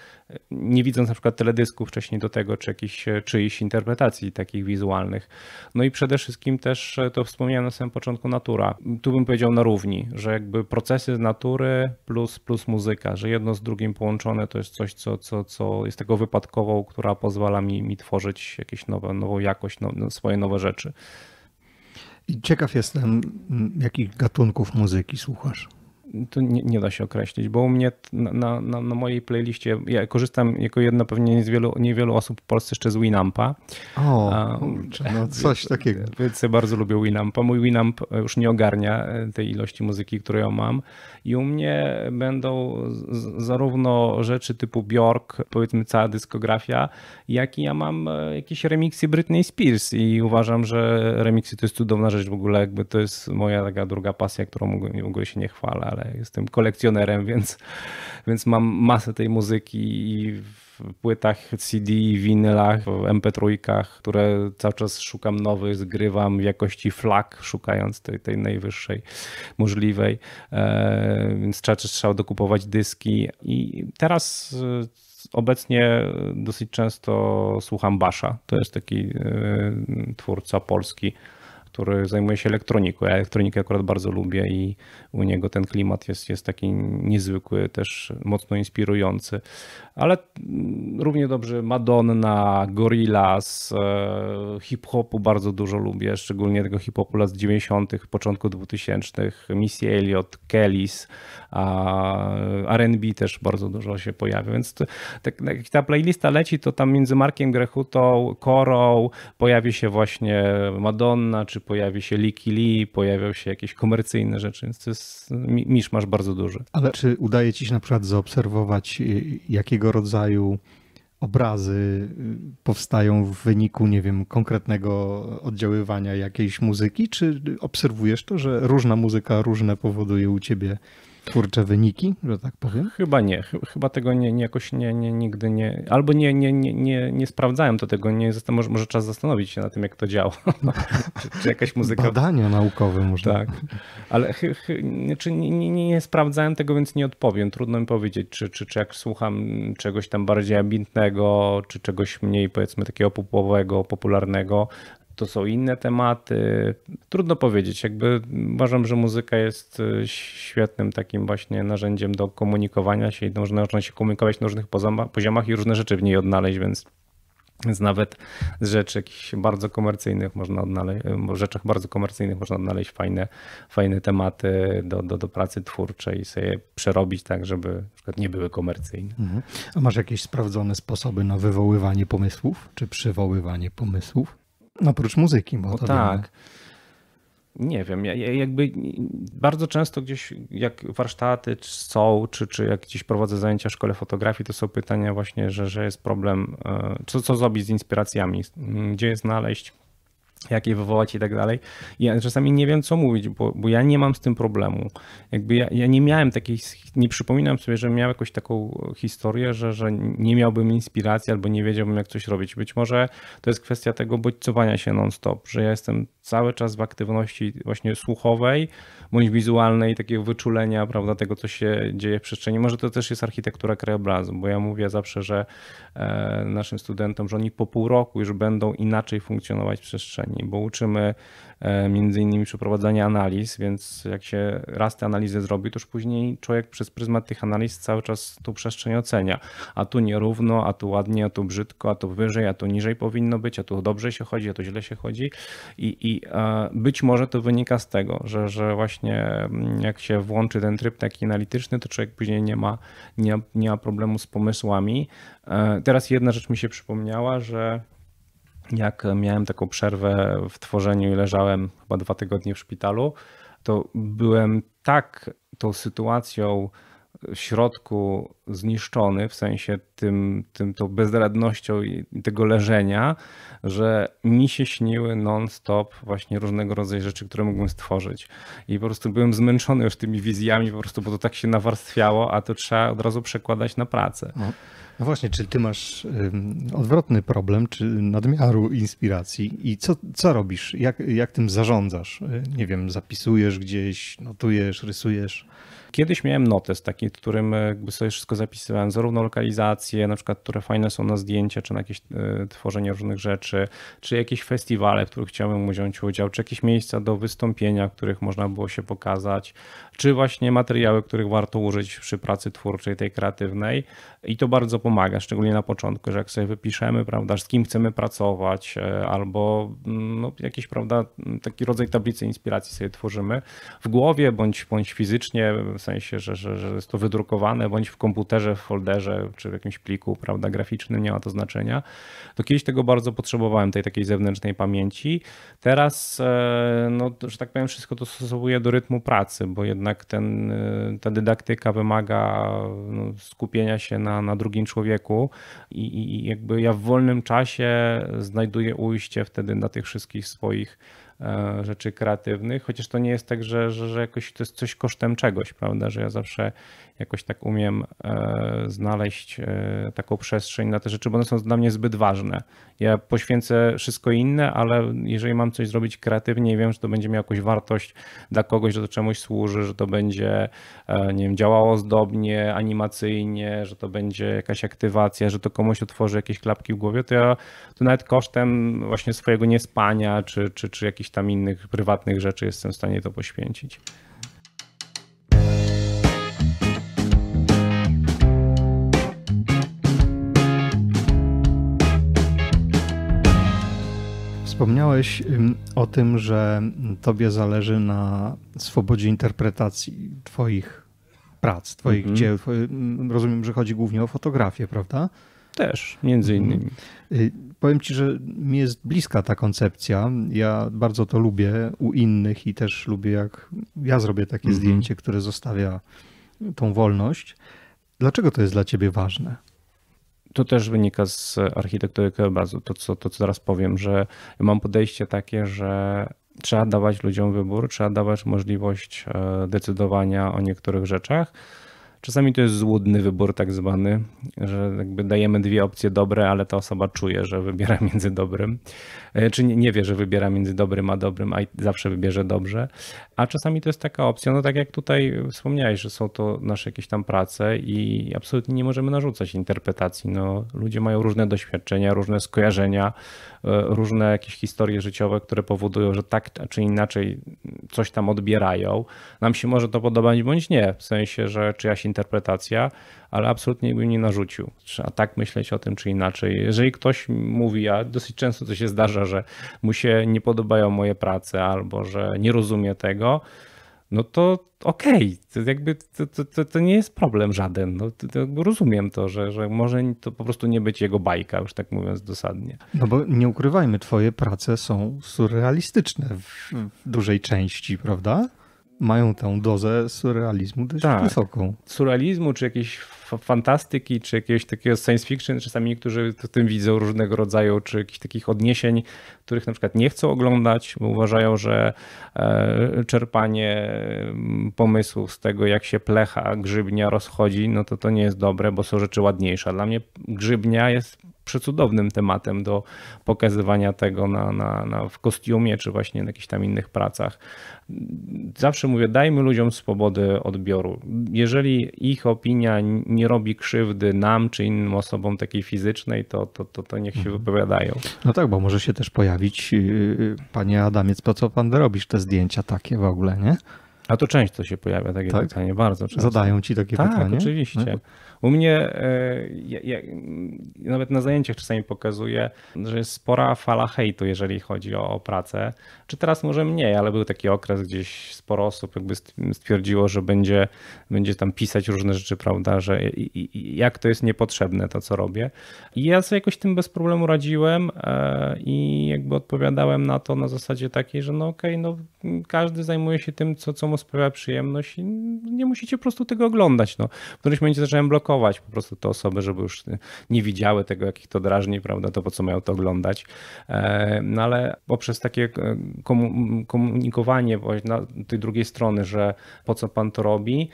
nie widząc na przykład teledysków wcześniej do tego, czy jakichś czyichś interpretacji takich wizualnych. No i przede wszystkim też to wspomniałem na samym początku natura. Tu bym powiedział na równi, że jakby procesy z literatury plus, plus muzyka, że jedno z drugim połączone to jest coś, co, co, co jest tego wypadkową, która pozwala mi, mi tworzyć jakieś nowe, nową jakość, no, no swoje nowe rzeczy. I ciekaw jestem, jakich gatunków muzyki słuchasz? to nie, nie, da się określić, bo u mnie na, na, na, mojej playliście, ja korzystam jako jedna pewnie z wielu, niewielu osób w Polsce jeszcze z Winampa. O, kurczę, no coś takiego. Więc bardzo lubię Winampa. Mój Winamp e, już nie ogarnia e, tej ilości muzyki, którą ja mam i u mnie będą zarówno rzeczy typu Bjork, powiedzmy cała dyskografia, jak i ja mam e, jakieś remiksy Britney Spears i uważam, że remiksy to jest cudowna rzecz w ogóle, jakby to jest moja taka druga pasja, którą w ogóle się nie chwalę, ale jestem kolekcjonerem, więc, więc mam masę tej muzyki i w płytach CD, winylach, w MP3, które cały czas szukam nowych, zgrywam w jakości flag, szukając tej, tej najwyższej możliwej. E, więc trzeba, trzeba dokupować dyski. I teraz e, obecnie dosyć często słucham Basza. To jest taki e, twórca polski który zajmuje się elektroniką. Ja elektronikę akurat bardzo lubię i u niego ten klimat jest, jest taki niezwykły, też mocno inspirujący. Ale równie dobrze Madonna, Gorillaz, e, hip-hopu bardzo dużo lubię, szczególnie tego hip-hopu lat 90., początku 2000, Missy Elliott, Kellys, R&B też bardzo dużo się pojawia, więc to, tak, jak ta playlista leci, to tam między Markiem Grechutą, Korą pojawi się właśnie Madonna, czy pojawi się Licky Lee, pojawią się jakieś komercyjne rzeczy, więc to jest Misz masz bardzo duży. Ale czy udaje ci się na przykład zaobserwować, y, jakiego rodzaju obrazy y, powstają w wyniku, nie wiem, konkretnego oddziaływania jakiejś muzyki? Czy obserwujesz to, że różna muzyka różne powoduje u ciebie twórcze wyniki, że tak powiem? Chyba nie. Chyba tego nie, nie jakoś nie, nie, nigdy nie. Albo nie, nie, nie, nie, nie sprawdzałem to tego. Nie, może, może czas zastanowić się na tym, jak to działa. No, czy, czy jakaś muzyka. Badania naukowe może. Tak. Ale czy nie, nie, nie, sprawdzałem tego, więc nie odpowiem. Trudno mi powiedzieć, czy, czy, czy jak słucham czegoś tam bardziej ambitnego, czy czegoś mniej powiedzmy takiego popowego, popularnego, to są inne tematy. Trudno powiedzieć, jakby uważam, że muzyka jest e, świetnym takim właśnie narzędziem do komunikowania się i można się komunikować na różnych poziomach i różne rzeczy w niej odnaleźć, więc nawet z rzeczy jakichś bardzo komercyjnych można odnaleźć, w e, rzeczach bardzo komercyjnych można odnaleźć fajne, fajne tematy do, do, do pracy twórczej i sobie przerobić tak, żeby na przykład nie były komercyjne. Mhm. A masz jakieś sprawdzone sposoby na wywoływanie pomysłów czy przywoływanie pomysłów? Oprócz muzyki, bo to tak. Wiemy. Nie wiem, ja, jakby bardzo często gdzieś jak warsztaty są, czy, czy jak gdzieś prowadzę zajęcia w szkole fotografii, to są pytania właśnie, że, że jest problem, e, co, co zrobić z inspiracjami, gdzie je znaleźć, jak je wywołać i tak dalej. Ja czasami nie wiem, co mówić, bo, bo ja nie mam z tym problemu. Jakby ja, ja, nie miałem takiej, nie przypominam sobie, że miał jakąś taką historię, że, że nie miałbym inspiracji albo nie wiedziałbym, jak coś robić. Być może to jest kwestia tego bodźcowania się non-stop, że ja jestem cały czas w aktywności właśnie słuchowej, bądź wizualnej, takiego wyczulenia, prawda, tego, co się dzieje w przestrzeni. Może to też jest architektura krajobrazu, bo ja mówię zawsze, że e, naszym studentom, że oni po pół roku już będą inaczej funkcjonować w przestrzeni, bo uczymy E, między innymi przeprowadzanie analiz, więc jak się raz te analizy zrobi, to już później człowiek przez pryzmat tych analiz cały czas tu przestrzeń ocenia. A tu nierówno, a tu ładnie, a tu brzydko, a tu wyżej, a tu niżej powinno być, a tu dobrze się chodzi, a tu źle się chodzi. I, i e, być może to wynika z tego, że, że właśnie mm, jak się włączy ten tryb taki analityczny, to człowiek później nie ma, nie, nie ma problemu z pomysłami. E, teraz jedna rzecz mi się przypomniała, że jak miałem taką przerwę w tworzeniu i leżałem chyba dwa tygodnie w szpitalu, to byłem tak tą sytuacją w środku zniszczony, w sensie tym, tym tą bezradnością i tego leżenia, że mi się śniły non-stop właśnie różnego rodzaju rzeczy, które mógłbym stworzyć. I po prostu byłem zmęczony już tymi wizjami, po prostu, bo to tak się nawarstwiało, a to trzeba od razu przekładać na pracę. No. No właśnie, czy ty masz odwrotny problem, czy nadmiaru inspiracji i co, co robisz? Jak, jak tym zarządzasz? Y, nie wiem, zapisujesz gdzieś, notujesz, rysujesz? Kiedyś miałem notes taki, w którym e, sobie wszystko zapisywałem, zarówno lokalizacje, na przykład, które fajne są na zdjęcia, czy na jakieś e, tworzenie różnych rzeczy, czy jakieś festiwale, w których chciałbym wziąć udział, czy jakieś miejsca do wystąpienia, w których można było się pokazać, czy właśnie materiały, których warto użyć przy pracy twórczej, tej kreatywnej. I to bardzo pomaga, szczególnie na początku, że jak sobie wypiszemy, prawda, z kim chcemy pracować, e, albo mm, no, jakiś, prawda, taki rodzaj tablicy inspiracji sobie tworzymy w głowie bądź, bądź fizycznie sensie, że, że, że jest to wydrukowane bądź w komputerze, w folderze czy w jakimś pliku prawda, graficznym, nie ma to znaczenia, to kiedyś tego bardzo potrzebowałem, tej takiej zewnętrznej pamięci. Teraz, e, no, że tak powiem, wszystko to dostosowuję do rytmu pracy, bo jednak ten, e, ta dydaktyka wymaga no, skupienia się na, na drugim człowieku i, i jakby ja w wolnym czasie znajduję ujście wtedy na tych wszystkich swoich E, rzeczy kreatywnych, chociaż to nie jest tak, że, że, że jakoś to jest coś kosztem czegoś, prawda, że ja zawsze jakoś tak umiem e, znaleźć e, taką przestrzeń na te rzeczy, bo one są dla mnie zbyt ważne. Ja poświęcę wszystko inne, ale jeżeli mam coś zrobić kreatywnie i wiem, że to będzie miało jakąś wartość dla kogoś, że to czemuś służy, że to będzie, e, nie wiem, działało zdobnie, animacyjnie, że to będzie jakaś aktywacja, że to komuś otworzy jakieś klapki w głowie, to ja to nawet kosztem właśnie swojego niespania czy, czy, czy jakichś tam innych prywatnych rzeczy jestem w stanie to poświęcić. Wspomniałeś o tym, że tobie zależy na swobodzie interpretacji twoich prac, twoich mhm. dzieł. Rozumiem, że chodzi głównie o fotografię, prawda? Też, między mhm. innymi. Y, powiem ci, że mi jest bliska ta koncepcja. Ja bardzo to lubię u innych i też lubię, jak ja zrobię takie mhm. zdjęcie, które zostawia tą wolność. Dlaczego to jest dla ciebie ważne? to też wynika z architektury Kebazu. To co, to, co zaraz powiem, że mam podejście takie, że trzeba dawać ludziom wybór, trzeba dawać możliwość e, decydowania o niektórych rzeczach Czasami to jest złudny wybór, tak zwany, że jakby dajemy dwie opcje dobre, ale ta osoba czuje, że wybiera między dobrym, e, czy nie, nie wie, że wybiera między dobrym a dobrym, a zawsze wybierze dobrze. A czasami to jest taka opcja, no tak jak tutaj wspomniałeś, że są to nasze jakieś tam prace i absolutnie nie możemy narzucać interpretacji. No, ludzie mają różne doświadczenia, różne skojarzenia, e, różne jakieś historie życiowe, które powodują, że tak czy inaczej coś tam odbierają. Nam się może to podobać bądź nie, w sensie, że czy ja się interpretacja, ale absolutnie bym nie narzucił. Trzeba tak myśleć o tym czy inaczej. Jeżeli ktoś mówi, a dosyć często to się zdarza, że mu się nie podobają moje prace albo że nie rozumie tego, no to okej, okay. to jakby to, to, to, nie jest problem żaden. No, to, to rozumiem to, że, że może to po prostu nie być jego bajka, już tak mówiąc dosadnie. No bo nie ukrywajmy, twoje prace są surrealistyczne w dużej części, prawda? mają tą dozę surrealizmu dość tak. wysoką. Surrealizmu czy jakiś fantastyki, czy jakiegoś takiego science fiction, czasami niektórzy w tym widzą różnego rodzaju, czy jakichś takich odniesień, których na przykład nie chcą oglądać, bo uważają, że e, czerpanie mm, pomysłów z tego, jak się plecha grzybnia rozchodzi, no to to nie jest dobre, bo są rzeczy ładniejsze. Dla mnie grzybnia jest przecudownym tematem do pokazywania tego na, na, na, w kostiumie, czy właśnie na jakichś tam innych pracach. Zawsze mówię, dajmy ludziom swobodę odbioru. Jeżeli ich opinia nie nie robi krzywdy nam czy innym osobom takiej fizycznej, to, to, to, to niech się mhm. wypowiadają. No tak, bo może się też pojawić, yy, yy, panie Adamiec, po co pan robisz te zdjęcia takie w ogóle, nie? A to często się pojawia takie tak? pytanie, bardzo często. Zadają ci takie tak, pytanie? Tak, oczywiście. No. U mnie e, ja, ja, nawet na zajęciach czasami pokazuje, że jest spora fala hejtu, jeżeli chodzi o, o, pracę. Czy teraz może mniej, ale był taki okres, gdzieś sporo osób jakby stwierdziło, że będzie, będzie tam pisać różne rzeczy, prawda, że i, i, jak to jest niepotrzebne to, co robię. I ja sobie jakoś tym bez problemu radziłem e, i jakby odpowiadałem na to na zasadzie takiej, że no okej, okay, no każdy zajmuje się tym, co, co mu sprawia przyjemność i nie musicie po prostu tego oglądać. No. W którymś momencie zacząłem blokować po prostu te osoby, żeby już nie widziały tego, ich to drażni, prawda, to po co mają to oglądać. E, no ale poprzez takie e, komunikowanie na tej drugiej strony, że po co pan to robi,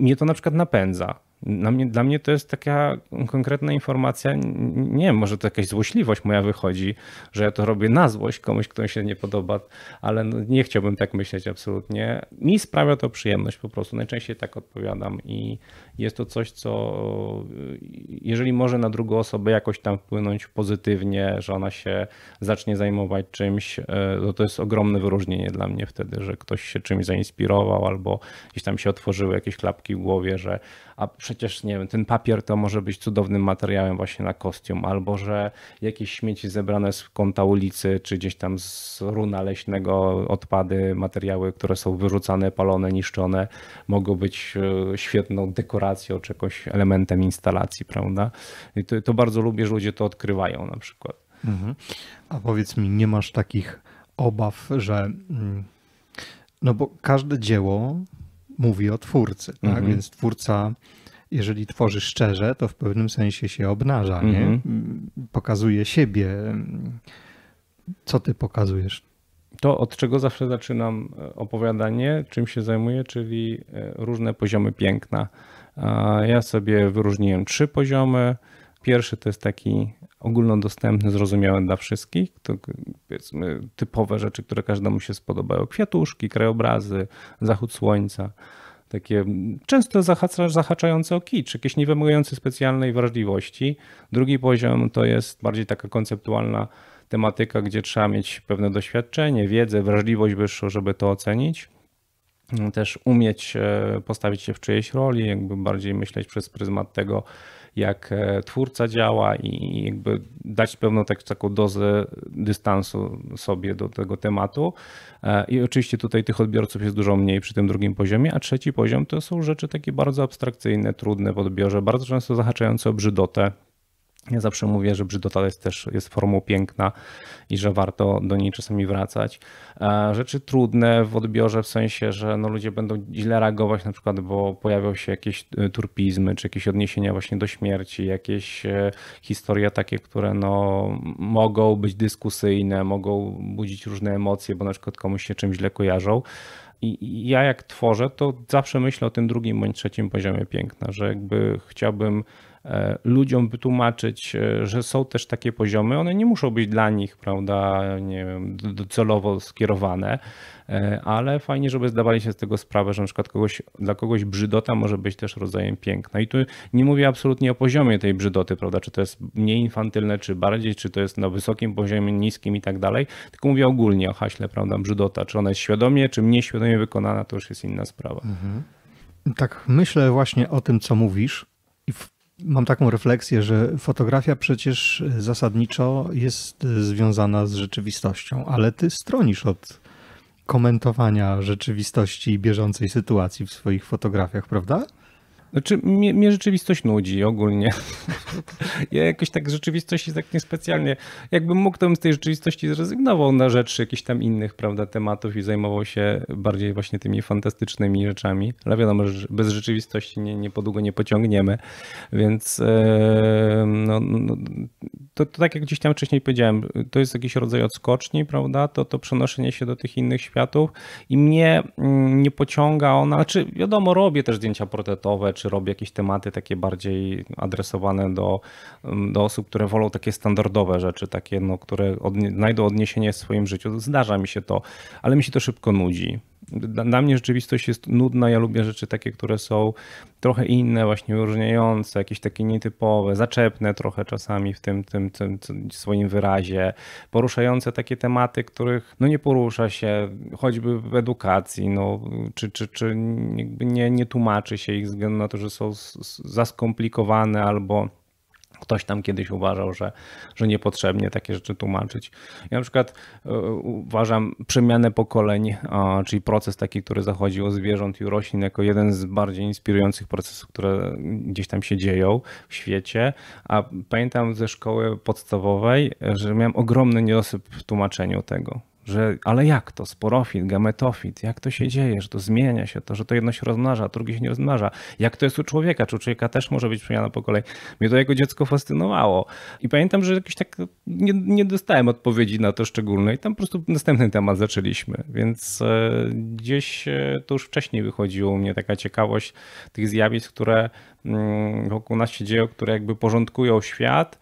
mnie to na przykład napędza dla mnie, dla mnie to jest taka konkretna informacja, nie wiem, może to jakaś złośliwość moja wychodzi, że ja to robię na złość komuś, kto mi się nie podoba, ale no, nie chciałbym tak myśleć absolutnie. Mi sprawia to przyjemność po prostu, najczęściej tak odpowiadam i jest to coś, co jeżeli może na drugą osobę jakoś tam wpłynąć pozytywnie, że ona się zacznie zajmować czymś, to e, no to jest ogromne wyróżnienie dla mnie wtedy, że ktoś się czymś zainspirował albo gdzieś tam się otworzyły jakieś klapki w głowie, że a przecież nie wiem, ten papier to może być cudownym materiałem właśnie na kostium, albo że jakieś śmieci zebrane z kąta ulicy, czy gdzieś tam z runa leśnego, odpady, materiały, które są wyrzucane, palone, niszczone, mogą być e, świetną dekoracją, czy jakimś elementem instalacji, prawda? I to, to bardzo lubię, że ludzie to odkrywają na przykład. Mhm. A powiedz mi, nie masz takich obaw, że. Mm, no bo każde dzieło mówi o twórcy, tak? Mhm. Więc twórca jeżeli tworzy szczerze, to w pewnym sensie się obnaża, mhm. mm -hmm. nie? Pokazuje siebie. Co ty pokazujesz? To, od czego zawsze zaczynam e, opowiadanie, czym się zajmuję, czyli e, różne poziomy piękna. Ja sobie wyróżniłem trzy poziomy. Pierwszy to jest taki ogólnodostępny, zrozumiały dla wszystkich. To e, powiedzmy typowe rzeczy, które każdemu się spodobały. Kwiatuszki, krajobrazy, zachód słońca takie często zahacza, zahaczające o kicz, jakieś nie wymagujące specjalnej wrażliwości. Drugi poziom to jest bardziej taka konceptualna tematyka, gdzie trzeba mieć pewne doświadczenie, wiedzę, wrażliwość wyższą, żeby to ocenić. Też umieć e, postawić się w czyjejś roli, jakby bardziej myśleć przez pryzmat tego, jak e, twórca działa i jakby dać pewną tak, taką dozę dystansu sobie do tego tematu. E, I oczywiście tutaj tych odbiorców jest dużo mniej przy tym drugim poziomie, a trzeci poziom to są rzeczy takie bardzo abstrakcyjne, trudne w odbiorze, bardzo często zahaczające o brzydotę, ja zawsze mówię, że brzydota jest też jest formą piękna i że warto do niej czasami wracać. E, rzeczy trudne w odbiorze, w sensie, że no ludzie będą źle reagować, na przykład, bo pojawią się jakieś e, turpizmy, czy jakieś odniesienia właśnie do śmierci, jakieś e, historie takie, które no, mogą być dyskusyjne, mogą budzić różne emocje, bo na przykład komuś się czymś źle kojarzą. I ja jak tworzę, to zawsze myślę o tym drugim bądź trzecim poziomie piękna, że jakby chciałbym E, ludziom wytłumaczyć, e, że są też takie poziomy, one nie muszą być dla nich, prawda, nie wiem, docelowo skierowane, e, ale fajnie, żeby zdawali się z tego sprawę, że na przykład kogoś, dla kogoś brzydota może być też rodzajem piękna. I tu nie mówię absolutnie o poziomie tej brzydoty, prawda, czy to jest mniej infantylne, czy bardziej, czy to jest na wysokim poziomie, niskim i tak dalej, tylko mówię ogólnie o haśle, prawda, brzydota, czy ona jest świadomie, czy mniej świadomie wykonana, to już jest inna sprawa. Mhm. Tak, myślę właśnie o tym, co mówisz Mam taką refleksję, że fotografia przecież zasadniczo jest związana z rzeczywistością, ale ty stronisz od komentowania rzeczywistości i bieżącej sytuacji w swoich fotografiach, prawda? Znaczy, mnie, mnie rzeczywistość nudzi ogólnie. ja jakoś tak rzeczywistości tak niespecjalnie. Jakbym mógł, to bym z tej rzeczywistości zrezygnował na rzecz jakichś tam innych, prawda, tematów i zajmował się bardziej właśnie tymi fantastycznymi rzeczami. Ale wiadomo, że bez rzeczywistości nie, nie podługo nie pociągniemy, więc yy, no, no, to, to tak jak gdzieś tam wcześniej powiedziałem, to jest jakiś rodzaj odskoczni, prawda, to, to przenoszenie się do tych innych światów i mnie mm, nie pociąga ona, znaczy wiadomo, robię też zdjęcia portretowe, czy robię jakieś tematy takie bardziej adresowane do, mm, do osób, które wolą takie standardowe rzeczy, takie, no, które odnie, znajdą odniesienie w swoim życiu. Zdarza mi się to, ale mi się to szybko nudzi. Dla mnie rzeczywistość jest nudna. Ja lubię rzeczy takie, które są trochę inne, właśnie wyróżniające, jakieś takie nietypowe, zaczepne trochę czasami w tym, tym, tym, swoim wyrazie, poruszające takie tematy, których no nie porusza się choćby w edukacji, no, czy, czy, czy nie, nie tłumaczy się ich względu na to, że są zaskomplikowane albo Ktoś tam kiedyś uważał, że, że niepotrzebnie takie rzeczy tłumaczyć. Ja na przykład e, uważam przemianę pokoleń, e, czyli proces taki, który zachodzi u zwierząt i u roślin, jako jeden z bardziej inspirujących procesów, które gdzieś tam się dzieją w świecie. A pamiętam ze szkoły podstawowej, że miałem ogromny niedosyp w tłumaczeniu tego że ale jak to, sporofit, gametofit, jak to się dzieje, że to zmienia się, to, że to jedno się rozmnaża, a drugie się nie rozmnaża, jak to jest u człowieka, czy u człowieka też może być przemiana po kolei. Mnie to jako dziecko fascynowało i pamiętam, że jakoś tak nie, nie dostałem odpowiedzi na to szczególne i tam po prostu następny temat zaczęliśmy, więc e, gdzieś e, to już wcześniej wychodziło u mnie taka ciekawość tych zjawisk, które mm, wokół nas się dzieją, które jakby porządkują świat,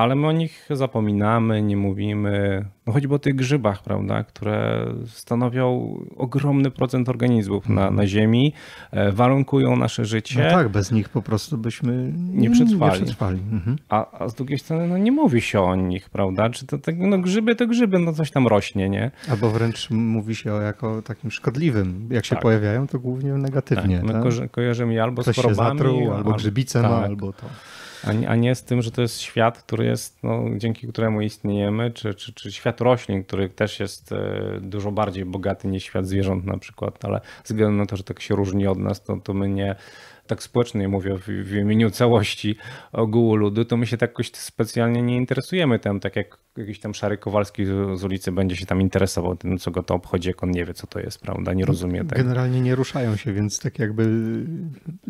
ale my o nich zapominamy, nie mówimy, no choćby o tych grzybach, prawda, które stanowią ogromny procent organizmów na, mhm. na Ziemi, e, warunkują nasze życie. No tak, bez nich po prostu byśmy nie przetrwali. Nie przetrwali. Mhm. A, a, z drugiej strony no, nie mówi się o nich, prawda, czy to, to tak, no, grzyby to grzyby, no coś tam rośnie, nie? Albo wręcz mówi się o jako takim szkodliwym, jak się tak. pojawiają to głównie negatywnie. Tak, my tak? kojarzymy je albo Ktoś z chorobami, zatruł, albo, albo grzybicem, tak. albo to. A, nie z tym, że to jest świat, który jest, no, dzięki któremu istniejemy, czy, czy, czy świat roślin, który też jest e, dużo bardziej bogaty niż świat zwierząt na przykład, ale ze względu na to, że tak się różni od nas, to, to my nie tak społecznej mówię w, w, imieniu całości ogółu ludu, to my się tak jakoś specjalnie nie interesujemy tam tak jak jakiś tam Szary Kowalski z, z ulicy będzie się tam interesował tym, co go to obchodzi, jak on nie wie, co to jest, prawda, nie rozumie tego. Generalnie nie ruszają się, więc tak jakby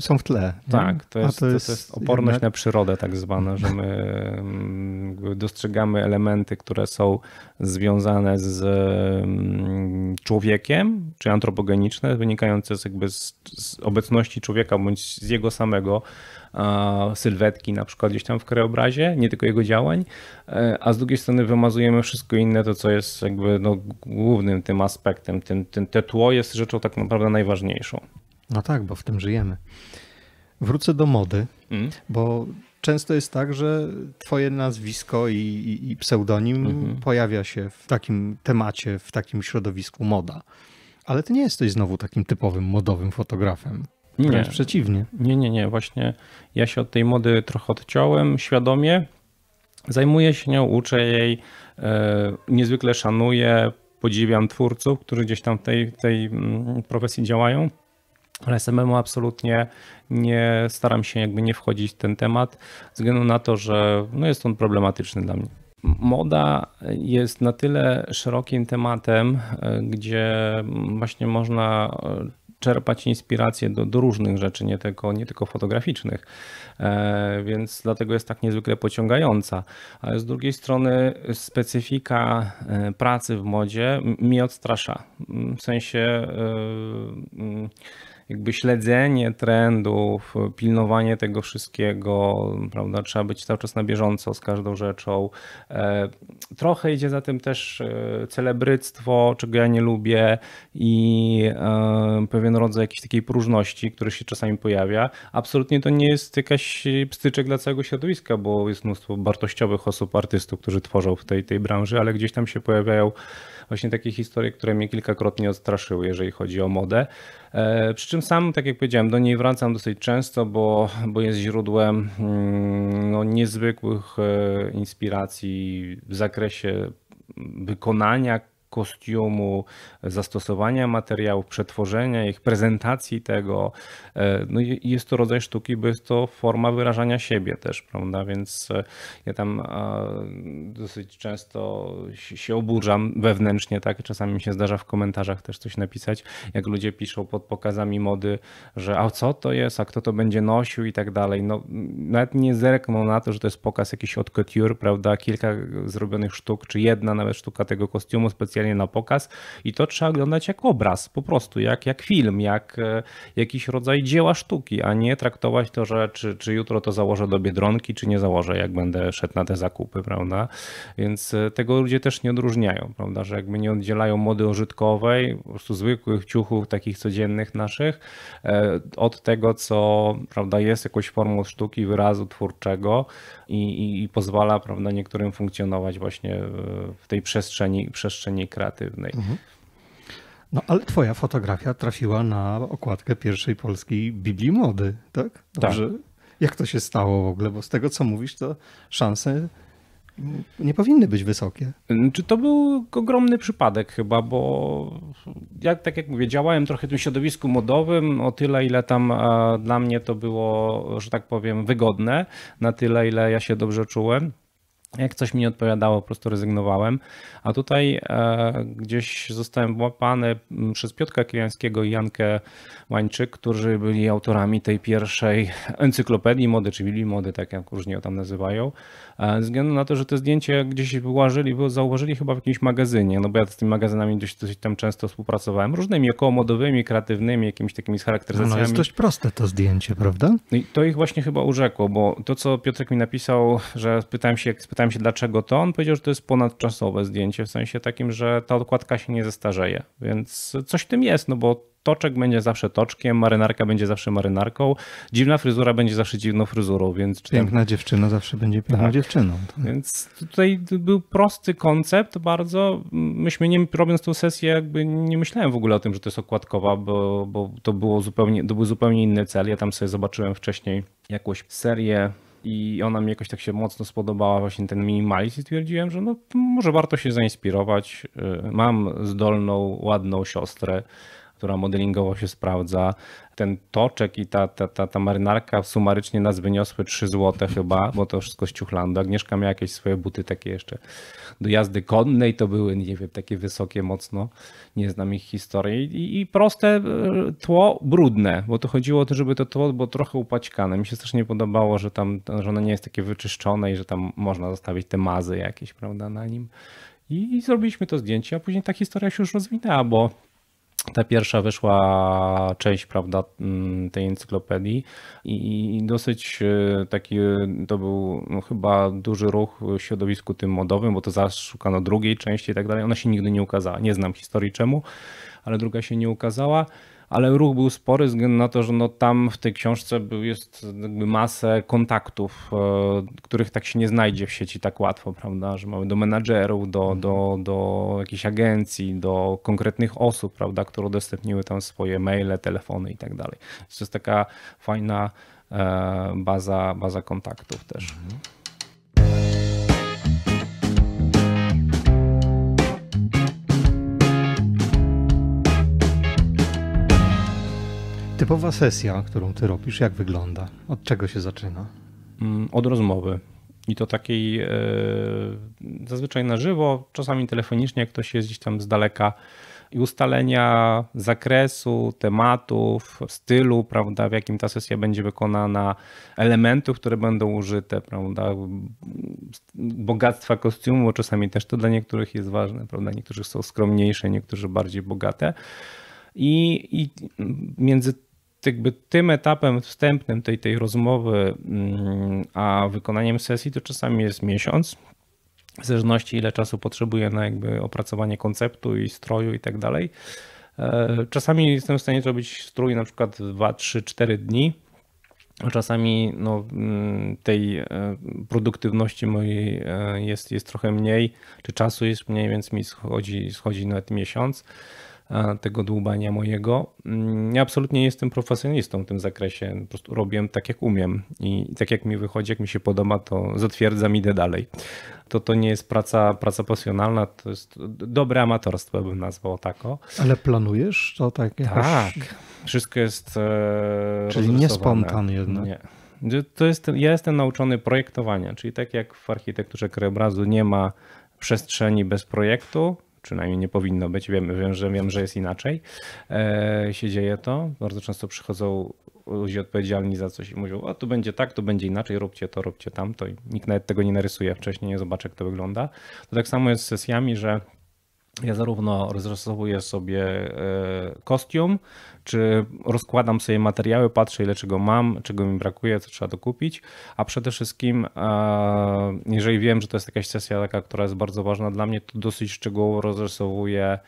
są w tle. Tak, to jest, to, jest to jest, oporność jednak... na przyrodę tak zwana, że my dostrzegamy elementy, które są związane z mm, człowiekiem, czy antropogeniczne, wynikające z, jakby z, z obecności człowieka bądź z jego samego sylwetki na przykład gdzieś tam w krajobrazie, nie tylko jego działań, e, a z drugiej strony wymazujemy wszystko inne, to co jest jakby no, głównym tym aspektem, tym, tym, te tło jest rzeczą tak naprawdę najważniejszą. No tak, bo w tym żyjemy. Wrócę do mody, mm. bo często jest tak, że twoje nazwisko i, i, i pseudonim mm -hmm. pojawia się w takim temacie, w takim środowisku moda. Ale ty nie jesteś znowu takim typowym modowym fotografem. Nie. przeciwnie. Nie, nie, nie. Właśnie ja się od tej mody trochę odciąłem świadomie. Zajmuję się nią, uczę jej, e, niezwykle szanuję, podziwiam twórców, którzy gdzieś tam w tej, tej mm, profesji działają. Ale samemu absolutnie nie staram się jakby nie wchodzić w ten temat, ze względu na to, że no jest on problematyczny dla mnie. Moda jest na tyle szerokim tematem, e, gdzie właśnie można e, czerpać inspirację do, do różnych rzeczy, nie tylko, nie tylko fotograficznych. E, więc dlatego jest tak niezwykle pociągająca. Ale z drugiej strony specyfika e, pracy w modzie mnie odstrasza. W sensie e, jakby śledzenie trendów, pilnowanie tego wszystkiego, prawda? Trzeba być cały czas na bieżąco z każdą rzeczą. E, trochę idzie za tym też e, celebryctwo, czego ja nie lubię i e, pewien rodzaj jakiejś takiej próżności, który się czasami pojawia. Absolutnie to nie jest jakaś pstyczek dla całego środowiska, bo jest mnóstwo wartościowych osób, artystów, którzy tworzą w tej, tej branży, ale gdzieś tam się pojawiają właśnie takie historie, które mnie kilkakrotnie odstraszyły, jeżeli chodzi o modę. E, przy czym sam, tak jak powiedziałem, do niej wracam dosyć często, bo, bo jest źródłem mm, no, niezwykłych e, inspiracji w zakresie wykonania kostiumu, zastosowania materiałów, przetworzenia ich, prezentacji tego. E, no jest to rodzaj sztuki, bo jest to forma wyrażania siebie też, prawda? Więc e, ja tam dosyć często się oburzam wewnętrznie, tak? Czasami mi się zdarza w komentarzach też coś napisać, jak ludzie piszą pod pokazami mody, że a co to jest, a kto to będzie nosił i tak dalej. No nawet nie zerkną na to, że to jest pokaz jakiś od couture, prawda? Kilka zrobionych sztuk, czy jedna nawet sztuka tego kostiumu specjalnego na pokaz i to trzeba oglądać jak obraz, po prostu jak, jak film, jak e, jakiś rodzaj dzieła sztuki, a nie traktować to, że czy, czy jutro to założę do biedronki, czy nie założę, jak będę szedł na te zakupy, prawda? Więc e, tego ludzie też nie odróżniają, prawda? Że jakby nie oddzielają mody użytkowej, po prostu zwykłych ciuchów, takich codziennych naszych, e, od tego, co prawda, jest jakąś formą sztuki, wyrazu twórczego i, i, i pozwala prawda, niektórym funkcjonować właśnie w tej przestrzeni, przestrzeni kreatywnej. Mhm. No ale twoja fotografia trafiła na okładkę pierwszej polskiej Biblii Mody, tak? tak? Dobrze. Tak. Jak to się stało w ogóle? Bo z tego, co mówisz, to szanse nie powinny być wysokie. Czy to był ogromny przypadek chyba, bo jak, tak jak mówię, działałem trochę w tym środowisku modowym o tyle, ile tam e, dla mnie to było, że tak powiem, wygodne, na tyle, ile ja się dobrze czułem jak coś mi nie odpowiadało, po prostu rezygnowałem. A tutaj e, gdzieś zostałem łapany mm, przez Piotka Kiliańskiego i Jankę Łańczyk, którzy byli autorami tej pierwszej encyklopedii mody, czy Willi mody, tak jak różnie ją tam nazywają. E, ze względu na to, że to zdjęcie gdzieś bo zauważyli chyba w jakimś magazynie, no bo ja z tymi magazynami dość, dość tam często współpracowałem, różnymi okołomodowymi, kreatywnymi, jakimiś takimi z charakteryzacjami. No, no jest dość proste to zdjęcie, prawda? No I to ich właśnie chyba urzekło, bo to co Piotrek mi napisał, że pytałem się, jak spytałem się dlaczego to, on powiedział, że to jest ponadczasowe zdjęcie, w sensie takim, że ta odkładka się nie zestarzeje, więc coś w tym jest, no bo toczek będzie zawsze toczkiem, marynarka będzie zawsze marynarką, dziwna fryzura będzie zawsze dziwną fryzurą, więc... Piękna dziewczyna zawsze będzie piękną tak. dziewczyną. Tak. Więc tutaj był prosty koncept bardzo. Myśmy nie, robiąc tą sesję jakby nie myślałem w ogóle o tym, że to jest okładkowa, bo, bo to, było zupełnie, to był zupełnie inny cel. Ja tam sobie zobaczyłem wcześniej jakąś serię i ona mi jakoś tak się mocno spodobała, właśnie ten minimalizm i stwierdziłem, że no, może warto się zainspirować. Y, mam zdolną, ładną siostrę, która modelingowo się sprawdza. Ten toczek i ta, ta, ta, ta marynarka sumarycznie nas wyniosły 3 zł chyba, bo to wszystko z Agnieszka miała jakieś swoje buty takie jeszcze do jazdy konnej, to były, nie wiem, takie wysokie mocno. Nie znam ich historii. I, i proste e, tło, brudne, bo to chodziło o to, żeby to tło było trochę upaćkane. Mi się też nie podobało, że tam, że ono nie jest takie wyczyszczone i że tam można zostawić te mazy jakieś, prawda, na nim. I, i zrobiliśmy to zdjęcie, a później ta historia się już rozwinęła, bo ta pierwsza wyszła część prawda, mm, tej encyklopedii i dosyć e, taki e, to był no, chyba duży ruch w środowisku tym modowym, bo to zaraz szukano drugiej części i tak dalej. Ona się nigdy nie ukazała. Nie znam historii czemu, ale druga się nie ukazała ale ruch był spory względu na to, że no tam w tej książce był, jest jakby masę kontaktów, e, których tak się nie znajdzie w sieci tak łatwo, prawda, że mamy do menadżerów, do, mhm. do, do jakichś agencji, do konkretnych osób, prawda, które udostępniły tam swoje maile, telefony i tak dalej. To jest taka fajna e, baza, baza kontaktów też. Mhm. typowa sesja, którą ty robisz, jak wygląda? Od czego się zaczyna? Mm, od rozmowy. I to takiej e, zazwyczaj na żywo, czasami telefonicznie, jak ktoś jest gdzieś tam z daleka. I ustalenia zakresu, tematów, stylu, prawda, w jakim ta sesja będzie wykonana, elementów, które będą użyte, prawda, bogactwa kostiumu, czasami też to dla niektórych jest ważne, prawda, niektórzy są skromniejsze, niektórzy bardziej bogate. I, i między jakby tym etapem wstępnym tej, tej rozmowy, mm, a wykonaniem sesji to czasami jest miesiąc, w zależności ile czasu potrzebuje na jakby opracowanie konceptu i stroju i tak dalej. E, czasami jestem w stanie zrobić strój na przykład 2, 3, 4 dni, a czasami no, mm, tej e, produktywności mojej e, jest, jest trochę mniej, czy czasu jest mniej, więc mi schodzi, schodzi nawet miesiąc. E, tego dłubania mojego. Mm, ja absolutnie jestem profesjonalistą w tym zakresie. Po prostu robię tak, jak umiem i tak, jak mi wychodzi, jak mi się podoba, to zatwierdzam, idę dalej. To, to nie jest praca, praca pasjonalna, to jest dobre amatorstwo, bym nazwał tako. Ale planujesz to tak jakoś... Tak, wszystko jest e, Czyli nie spontan jednak. Nie. To jest, ja jestem nauczony projektowania, czyli tak jak w architekturze krajobrazu nie ma przestrzeni bez projektu, przynajmniej nie powinno być, wiem, wiem, że, wiem że jest inaczej, e, się dzieje to. Bardzo często przychodzą ludzie odpowiedzialni za coś i mówią, o tu będzie tak, tu będzie inaczej, róbcie to, róbcie tamto i nikt nawet tego nie narysuje wcześniej, nie zobaczy jak to wygląda. To tak samo jest z sesjami, że ja zarówno rozrysowuję sobie e, kostium, czy rozkładam sobie materiały, patrzę ile czego mam, czego mi brakuje, co trzeba dokupić, a przede wszystkim, jeżeli wiem, że to jest jakaś sesja taka, która jest bardzo ważna dla mnie, to dosyć szczegółowo rozrysowuję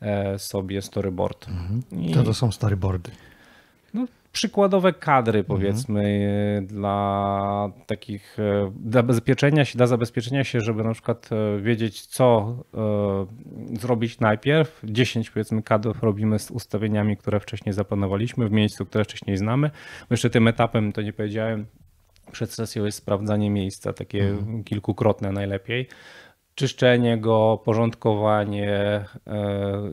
e, sobie storyboard. Mhm. I... To, to są storyboardy. No, przykładowe kadry, mhm. powiedzmy, e, dla takich, e, zabezpieczenia się, dla zabezpieczenia się, żeby na przykład e, wiedzieć, co zrobić najpierw. 10 powiedzmy kadrów robimy z ustawieniami, które wcześniej zaplanowaliśmy, w miejscu, które wcześniej znamy. No jeszcze tym etapem, to nie powiedziałem, przed sesją jest sprawdzanie miejsca, takie mhm. kilkukrotne najlepiej czyszczenie go, porządkowanie. E,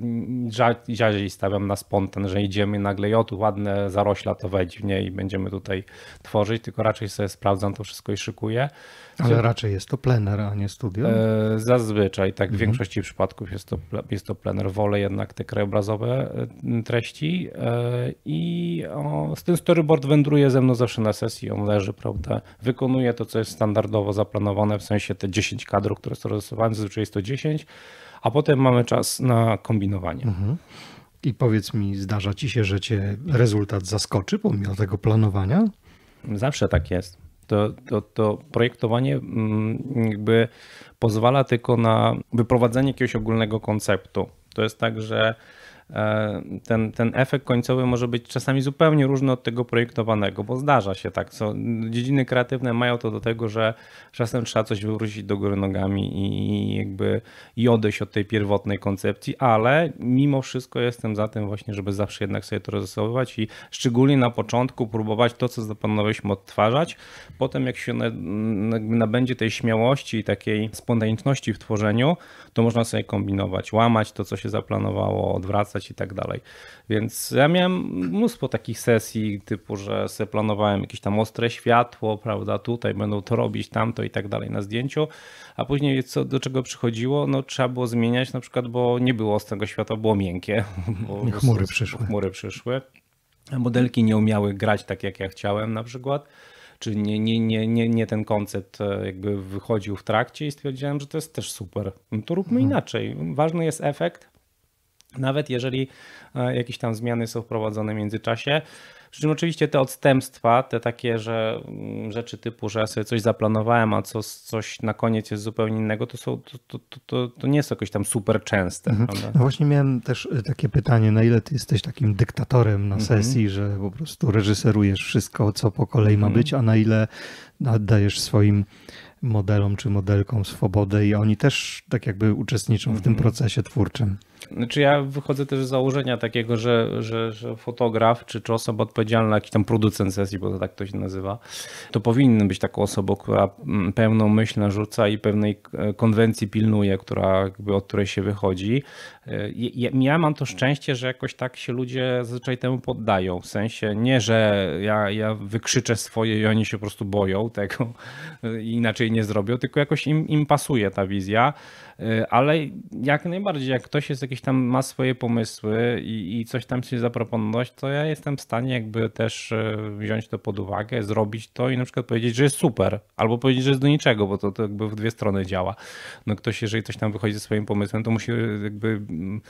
rzadziej stawiam na spontan, że idziemy nagle, i o tu ładne zarośla to wejdź w nie i będziemy tutaj tworzyć, tylko raczej sobie sprawdzam to wszystko i szykuję. Ale raczej jest to plener, a nie studio? E, zazwyczaj, tak. W mhm. większości przypadków jest to, jest to plener. Wolę jednak te krajobrazowe e, treści e, i z tym storyboard wędruje ze mną zawsze na sesji, on leży, prawda? Wykonuje to, co jest standardowo zaplanowane, w sensie te 10 kadrów, które są rozrysowane, zazwyczaj jest to 10, a potem mamy czas na kombinowanie. Mhm. I powiedz mi, zdarza ci się, że cię rezultat zaskoczy pomimo tego planowania? Zawsze tak jest. To, to, to projektowanie mm, jakby pozwala tylko na wyprowadzenie jakiegoś ogólnego konceptu. To jest tak, że E, ten, ten efekt końcowy może być czasami zupełnie różny od tego projektowanego, bo zdarza się tak. Co, dziedziny kreatywne mają to do tego, że czasem trzeba coś wywrócić do góry nogami i jakby i odejść od tej pierwotnej koncepcji, ale mimo wszystko jestem za tym właśnie, żeby zawsze jednak sobie to rozesowywać i szczególnie na początku próbować to, co zaplanowaliśmy, odtwarzać. Potem jak się nabędzie tej śmiałości i takiej spontaniczności w tworzeniu, to można sobie kombinować, łamać to, co się zaplanowało, odwracać i tak dalej. Więc ja miałem mnóstwo takich sesji, typu, że sobie planowałem jakieś tam ostre światło, prawda, tutaj będą to robić, tamto i tak dalej na zdjęciu, a później co, do czego przychodziło, no trzeba było zmieniać na przykład, bo nie było ostrego światła, było miękkie. Bo chmury przyszły. Chmury przyszły. Modelki nie umiały grać tak, jak ja chciałem na przykład czy nie, nie, nie, nie, nie ten koncept e, jakby wychodził w trakcie i stwierdziłem, że to jest też super. No to róbmy mhm. inaczej. Ważny jest efekt, nawet jeżeli e, jakieś tam zmiany są wprowadzone w międzyczasie, przy czym oczywiście te odstępstwa, te takie, że mm, rzeczy typu, że ja sobie coś zaplanowałem, a co, coś na koniec jest zupełnie innego, to, są, to, to, to, to nie jest jakoś tam super częste. Mhm. No właśnie miałem też y, takie pytanie, na ile ty jesteś takim dyktatorem na mhm. sesji, mhm. że po prostu reżyserujesz wszystko, co po kolei ma mhm. być, a na ile dajesz swoim modelom czy modelkom swobodę i oni też tak jakby uczestniczą w tym mhm. procesie twórczym. Znaczy ja wychodzę też z założenia takiego, że, że, że fotograf czy, czy osoba odpowiedzialna, jakiś tam producent sesji, bo to tak to się nazywa, to powinien być taką osobą, która mm, pełną myśl narzuca i pewnej e, konwencji pilnuje, która, jakby, od której się wychodzi. E, ja, ja mam to szczęście, że jakoś tak się ludzie zazwyczaj temu poddają. W sensie nie, że ja, ja wykrzyczę swoje i oni się po prostu boją tego i e, inaczej nie zrobią, tylko jakoś im, im pasuje ta wizja. Y, ale jak najbardziej, jak ktoś jest jakiś tam, ma swoje pomysły i, i coś tam się zaproponować, to ja jestem w stanie jakby też y, wziąć to pod uwagę, zrobić to i na przykład powiedzieć, że jest super, albo powiedzieć, że jest do niczego, bo to, to jakby w dwie strony działa. No ktoś, jeżeli coś tam wychodzi ze swoim pomysłem, to musi y, jakby mm,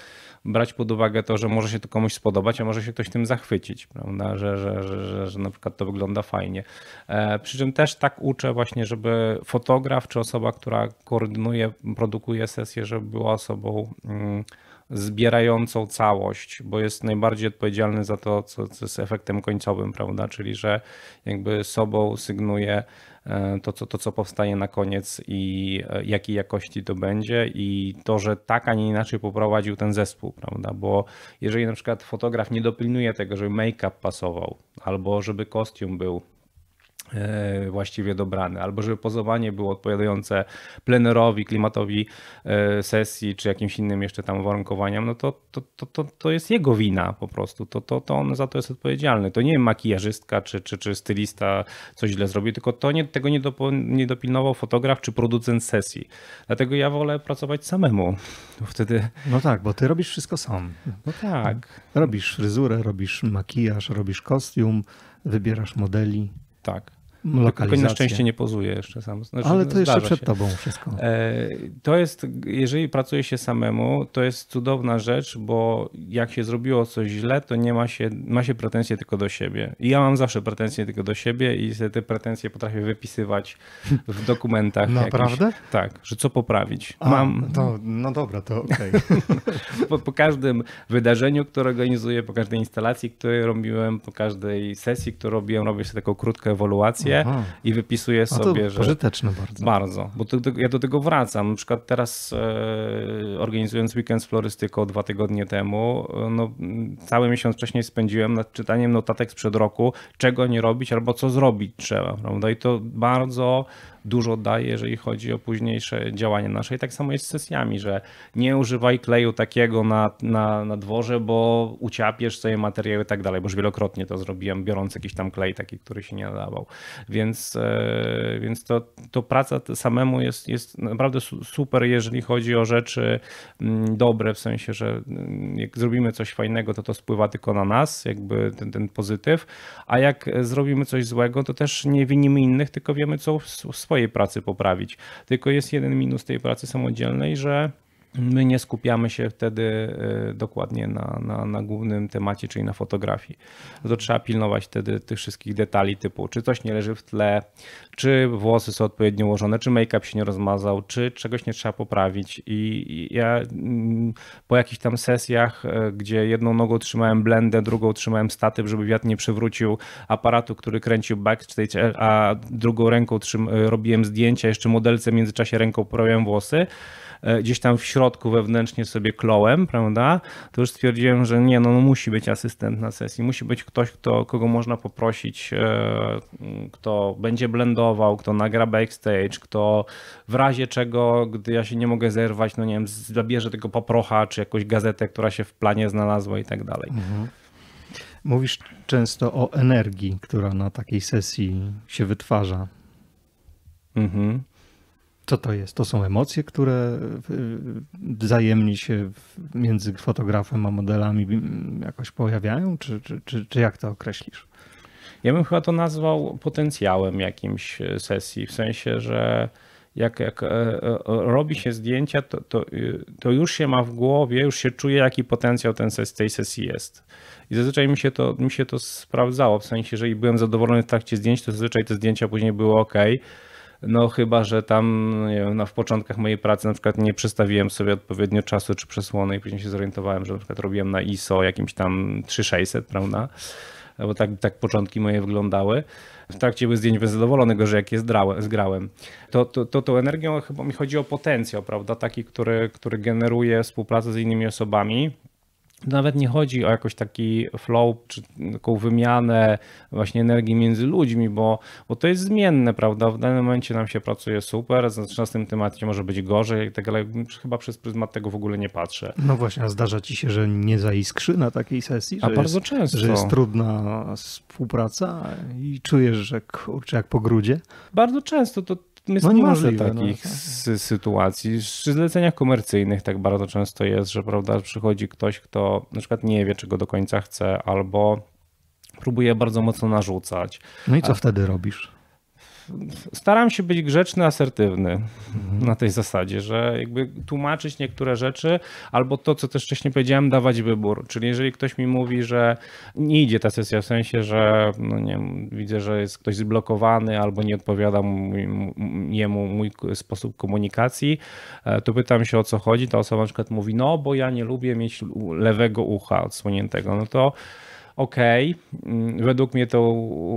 brać pod uwagę to, że może się to komuś spodobać, a może się ktoś tym zachwycić, prawda, że, że, że, że, na przykład to wygląda fajnie. E, przy czym też tak uczę właśnie, żeby fotograf czy osoba, która koordynuje, produkuje buduje sesję, żeby była osobą mm, zbierającą całość, bo jest najbardziej odpowiedzialny za to, co, co jest efektem końcowym, prawda? Czyli, że jakby sobą sygnuje e, to, co, to, co powstanie na koniec i e, jakiej jakości to będzie i to, że tak, a nie inaczej poprowadził ten zespół, prawda? Bo jeżeli na przykład fotograf nie dopilnuje tego, żeby make-up pasował albo żeby kostium był E, właściwie dobrane, albo żeby pozowanie było odpowiadające plenerowi, klimatowi e, sesji, czy jakimś innym jeszcze tam warunkowaniom, no to, to, to, to, to jest jego wina po prostu, to, to, to on za to jest odpowiedzialny. To nie makijażystka czy, czy, czy stylista coś źle zrobił, tylko to nie, tego nie, dopo, nie dopilnował fotograf czy producent sesji. Dlatego ja wolę pracować samemu, bo wtedy... No tak, bo ty robisz wszystko sam. No tak. Robisz fryzurę, robisz makijaż, robisz kostium, wybierasz modeli. Tak lokalizację. na szczęście nie pozuje jeszcze sam. Znaczy, Ale to jeszcze przed się. tobą wszystko. E, to jest, jeżeli pracuje się samemu, to jest cudowna rzecz, bo jak się zrobiło coś źle, to nie ma się, ma się pretensje tylko do siebie. I ja mam zawsze pretensje tylko do siebie i te pretensje potrafię wypisywać w dokumentach. Naprawdę? tak, że co poprawić. A, mam. To, no dobra, to okej. Okay. po, po każdym wydarzeniu, które organizuję, po każdej instalacji, które robiłem, po każdej sesji, którą robiłem, robię sobie taką krótką ewaluację Aha. i wypisuje no sobie, że. Pożyteczne bardzo. Bardzo, bo to, to, ja do tego wracam. Na przykład teraz e, organizując weekend z florystyką dwa tygodnie temu, e, no, cały miesiąc wcześniej spędziłem nad czytaniem notatek sprzed roku, czego nie robić albo co zrobić trzeba, prawda? I to bardzo dużo daje, jeżeli chodzi o późniejsze działanie nasze. I tak samo jest z sesjami, że nie używaj kleju takiego na, na, na dworze, bo uciapiesz sobie materiały i tak dalej, bo już wielokrotnie to zrobiłem, biorąc jakiś tam klej taki, który się nie nadawał. Więc, e, więc to, to praca samemu jest, jest naprawdę super, jeżeli chodzi o rzeczy mm, dobre, w sensie, że mm, jak zrobimy coś fajnego, to to spływa tylko na nas, jakby ten, ten pozytyw, a jak zrobimy coś złego, to też nie winimy innych, tylko wiemy, co w swoim swojej pracy poprawić. Tylko jest jeden minus tej pracy samodzielnej, że my nie skupiamy się wtedy e, dokładnie na, na, na, głównym temacie, czyli na fotografii. No to trzeba pilnować wtedy tych wszystkich detali typu, czy coś nie leży w tle, czy włosy są odpowiednio ułożone, czy make-up się nie rozmazał, czy czegoś nie trzeba poprawić. I ja mm, po jakichś tam sesjach, e, gdzie jedną nogą trzymałem blendę, drugą trzymałem statyw, żeby wiatr nie przewrócił aparatu, który kręcił backstage, a drugą ręką e, robiłem zdjęcia, jeszcze modelce w międzyczasie ręką prołem włosy, E, gdzieś tam w środku wewnętrznie sobie klołem, prawda, to już stwierdziłem, że nie, no, no musi być asystent na sesji, musi być ktoś, kto, kogo można poprosić, e, kto będzie blendował, kto nagra backstage, kto w razie czego, gdy ja się nie mogę zerwać, no nie wiem, zabierze tego poprocha, czy jakąś gazetę, która się w planie znalazła i tak dalej. Mhm. Mówisz często o energii, która na takiej sesji się wytwarza. Mhm. Co to jest? To są emocje, które e, wzajemnie się między fotografem a modelami mm, jakoś pojawiają, czy, czy, czy, czy jak to określisz? Ja bym chyba to nazwał potencjałem jakimś e, sesji, w sensie, że jak, jak e, robi się zdjęcia, to, to, to, już się ma w głowie, już się czuje, jaki potencjał ten ses, tej sesji jest. I zazwyczaj mi się, to, mi się to sprawdzało, w sensie, jeżeli byłem zadowolony w trakcie zdjęć, to zazwyczaj te zdjęcia później były ok, no chyba, że tam no, wiem, na, w początkach mojej pracy na przykład nie przestawiłem sobie odpowiednio czasu czy przesłony i później się zorientowałem, że na przykład robiłem na ISO jakimś tam 3600, prawda? Bo tak, tak początki moje wyglądały. W trakcie był zdjęć zadowolony go, że jak je zgrałem. zgrałem. To, to, to tą energią chyba mi chodzi o potencjał, prawda? Taki, który, który generuje współpracę z innymi osobami nawet nie chodzi o jakoś taki flow, czy taką wymianę właśnie energii między ludźmi, bo, bo to jest zmienne, prawda? W danym momencie nam się pracuje super, znaczy na tym temacie może być gorzej i tak dalej. Chyba przez pryzmat tego w ogóle nie patrzę. No właśnie, a zdarza ci się, że nie zaiskrzy na takiej sesji? Że a bardzo jest, często. Że jest trudna współpraca i czujesz, że kurczę, jak po grudzie? Bardzo często to jest no niemożliwe no. takich no, tak. sytuacji. Przy zleceniach komercyjnych tak bardzo często jest, że prawda, przychodzi ktoś, kto na przykład nie wie, czego do końca chce, albo próbuje bardzo mocno narzucać. No i co A... wtedy robisz? staram się być grzeczny, asertywny na tej zasadzie, że jakby tłumaczyć niektóre rzeczy, albo to, co też wcześniej powiedziałem, dawać wybór. Czyli jeżeli ktoś mi mówi, że nie idzie ta sesja, w sensie, że no nie widzę, że jest ktoś zblokowany albo nie odpowiada jemu mój sposób komunikacji, e, to pytam się o co chodzi. Ta osoba na przykład mówi, no bo ja nie lubię mieć lewego ucha odsłoniętego. No to ok, mm, według mnie to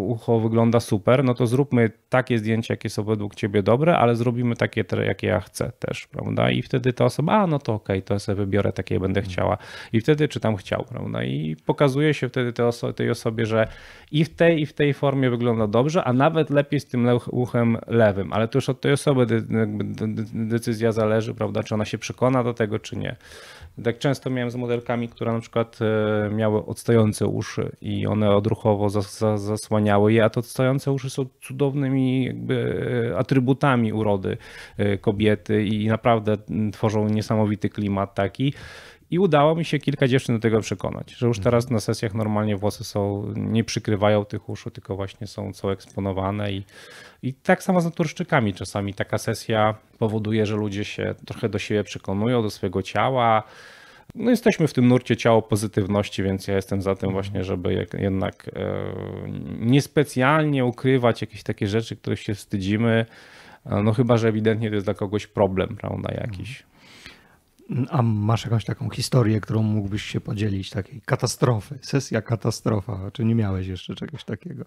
ucho wygląda super, no to zróbmy takie zdjęcia, jakie są według ciebie dobre, ale zrobimy takie, jakie ja chcę też, prawda? I wtedy ta osoba, a no to ok, to ja sobie wybiorę takie, będę mhm. chciała. I wtedy czy tam chciał, prawda? I pokazuje się wtedy tej, oso tej osobie, że i w tej, i w tej formie wygląda dobrze, a nawet lepiej z tym uchem lewym, ale to już od tej osoby de de decyzja zależy, prawda? Czy ona się przekona do tego, czy nie. Tak często miałem z modelkami, które na przykład e, miały odstające uszy, uszy i one odruchowo zasłaniały je, a to stojące uszy są cudownymi jakby e, atrybutami urody e, kobiety i naprawdę tworzą niesamowity klimat taki. I udało mi się kilka dziewczyn do tego przekonać, że już mhm. teraz na sesjach normalnie włosy są, nie przykrywają tych uszu, tylko właśnie są, są eksponowane. I, I tak samo z naturszczykami czasami taka sesja powoduje, że ludzie się trochę do siebie przekonują, do swojego ciała no jesteśmy w tym nurcie ciało pozytywności, więc ja jestem za tym właśnie, żeby jednak e, niespecjalnie ukrywać jakieś takie rzeczy, których się wstydzimy, e, no chyba, że ewidentnie to jest dla kogoś problem, prawda, jakiś. A masz jakąś taką historię, którą mógłbyś się podzielić, takiej katastrofy, sesja katastrofa, czy nie miałeś jeszcze czegoś takiego?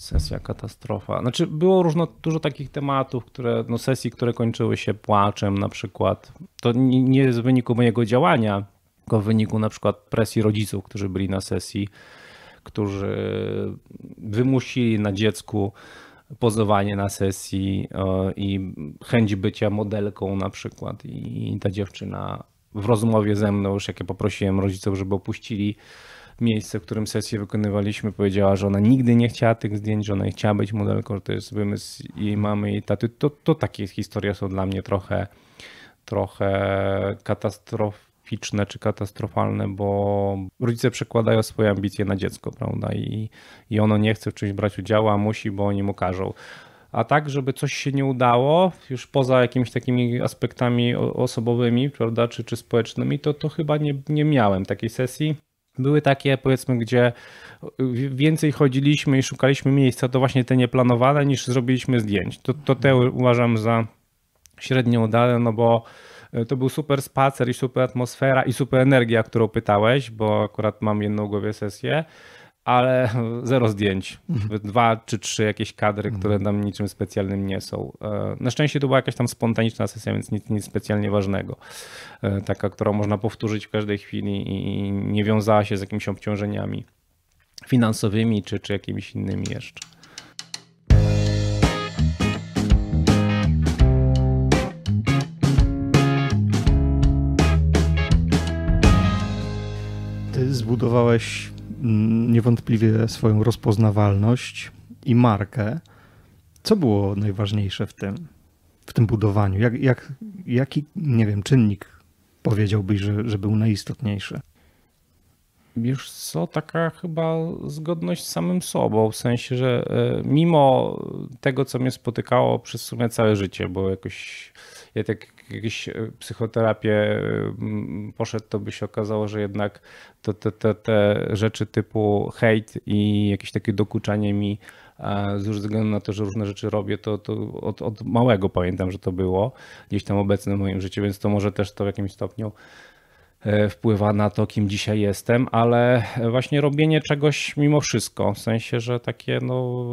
Sesja katastrofa. Znaczy było różno, dużo takich tematów, które, no sesji, które kończyły się płaczem na przykład. To nie, jest z wyniku mojego działania, tylko w wyniku na przykład presji rodziców, którzy byli na sesji, którzy wymusili na dziecku pozowanie na sesji i chęć bycia modelką na przykład. I ta dziewczyna w rozmowie ze mną, już jak ja poprosiłem rodziców, żeby opuścili miejsce, w którym sesję wykonywaliśmy, powiedziała, że ona nigdy nie chciała tych zdjęć, że ona nie chciała być modelką, to jest wymysł jej mamy i taty. To, to takie historie są dla mnie trochę, trochę katastroficzne czy katastrofalne, bo rodzice przekładają swoje ambicje na dziecko, prawda? I, i ono nie chce w czymś brać udziału, a musi, bo oni mu każą a tak, żeby coś się nie udało, już poza jakimiś takimi aspektami osobowymi, prawda, czy, czy społecznymi, to, to chyba nie, nie miałem takiej sesji. Były takie, powiedzmy, gdzie więcej chodziliśmy i szukaliśmy miejsca, to właśnie te nieplanowane, niż zrobiliśmy zdjęć. To, to te uważam za średnio udane, no bo e, to był super spacer i super atmosfera i super energia, którą pytałeś, bo akurat mam jedną głowę sesję ale zero mhm. zdjęć. Mhm. Dwa czy trzy jakieś kadry, mhm. które tam niczym specjalnym nie są. E, na szczęście to była jakaś tam spontaniczna sesja, więc nic, nic specjalnie ważnego. E, taka, którą można powtórzyć w każdej chwili i nie wiązała się z jakimiś obciążeniami finansowymi czy, czy jakimiś innymi jeszcze. Ty zbudowałeś Mm, niewątpliwie swoją rozpoznawalność i markę. Co było najważniejsze w tym, w tym budowaniu? Jak, jak, jaki, nie wiem, czynnik powiedziałbyś, że, że był najistotniejszy? Już co, taka chyba zgodność z samym sobą, w sensie, że e, mimo tego, co mnie spotykało przez sumie całe życie, bo jakoś ja tak jakieś e, psychoterapię e, poszedł, to by się okazało, że jednak te, te, te, te rzeczy typu hejt i jakieś takie dokuczanie mi z względu na to, że różne rzeczy robię, to, to od, od małego pamiętam, że to było gdzieś tam obecne w moim życiu, więc to może też to w jakimś stopniu E, wpływa na to, kim dzisiaj jestem, ale właśnie robienie czegoś mimo wszystko, w sensie, że takie, no,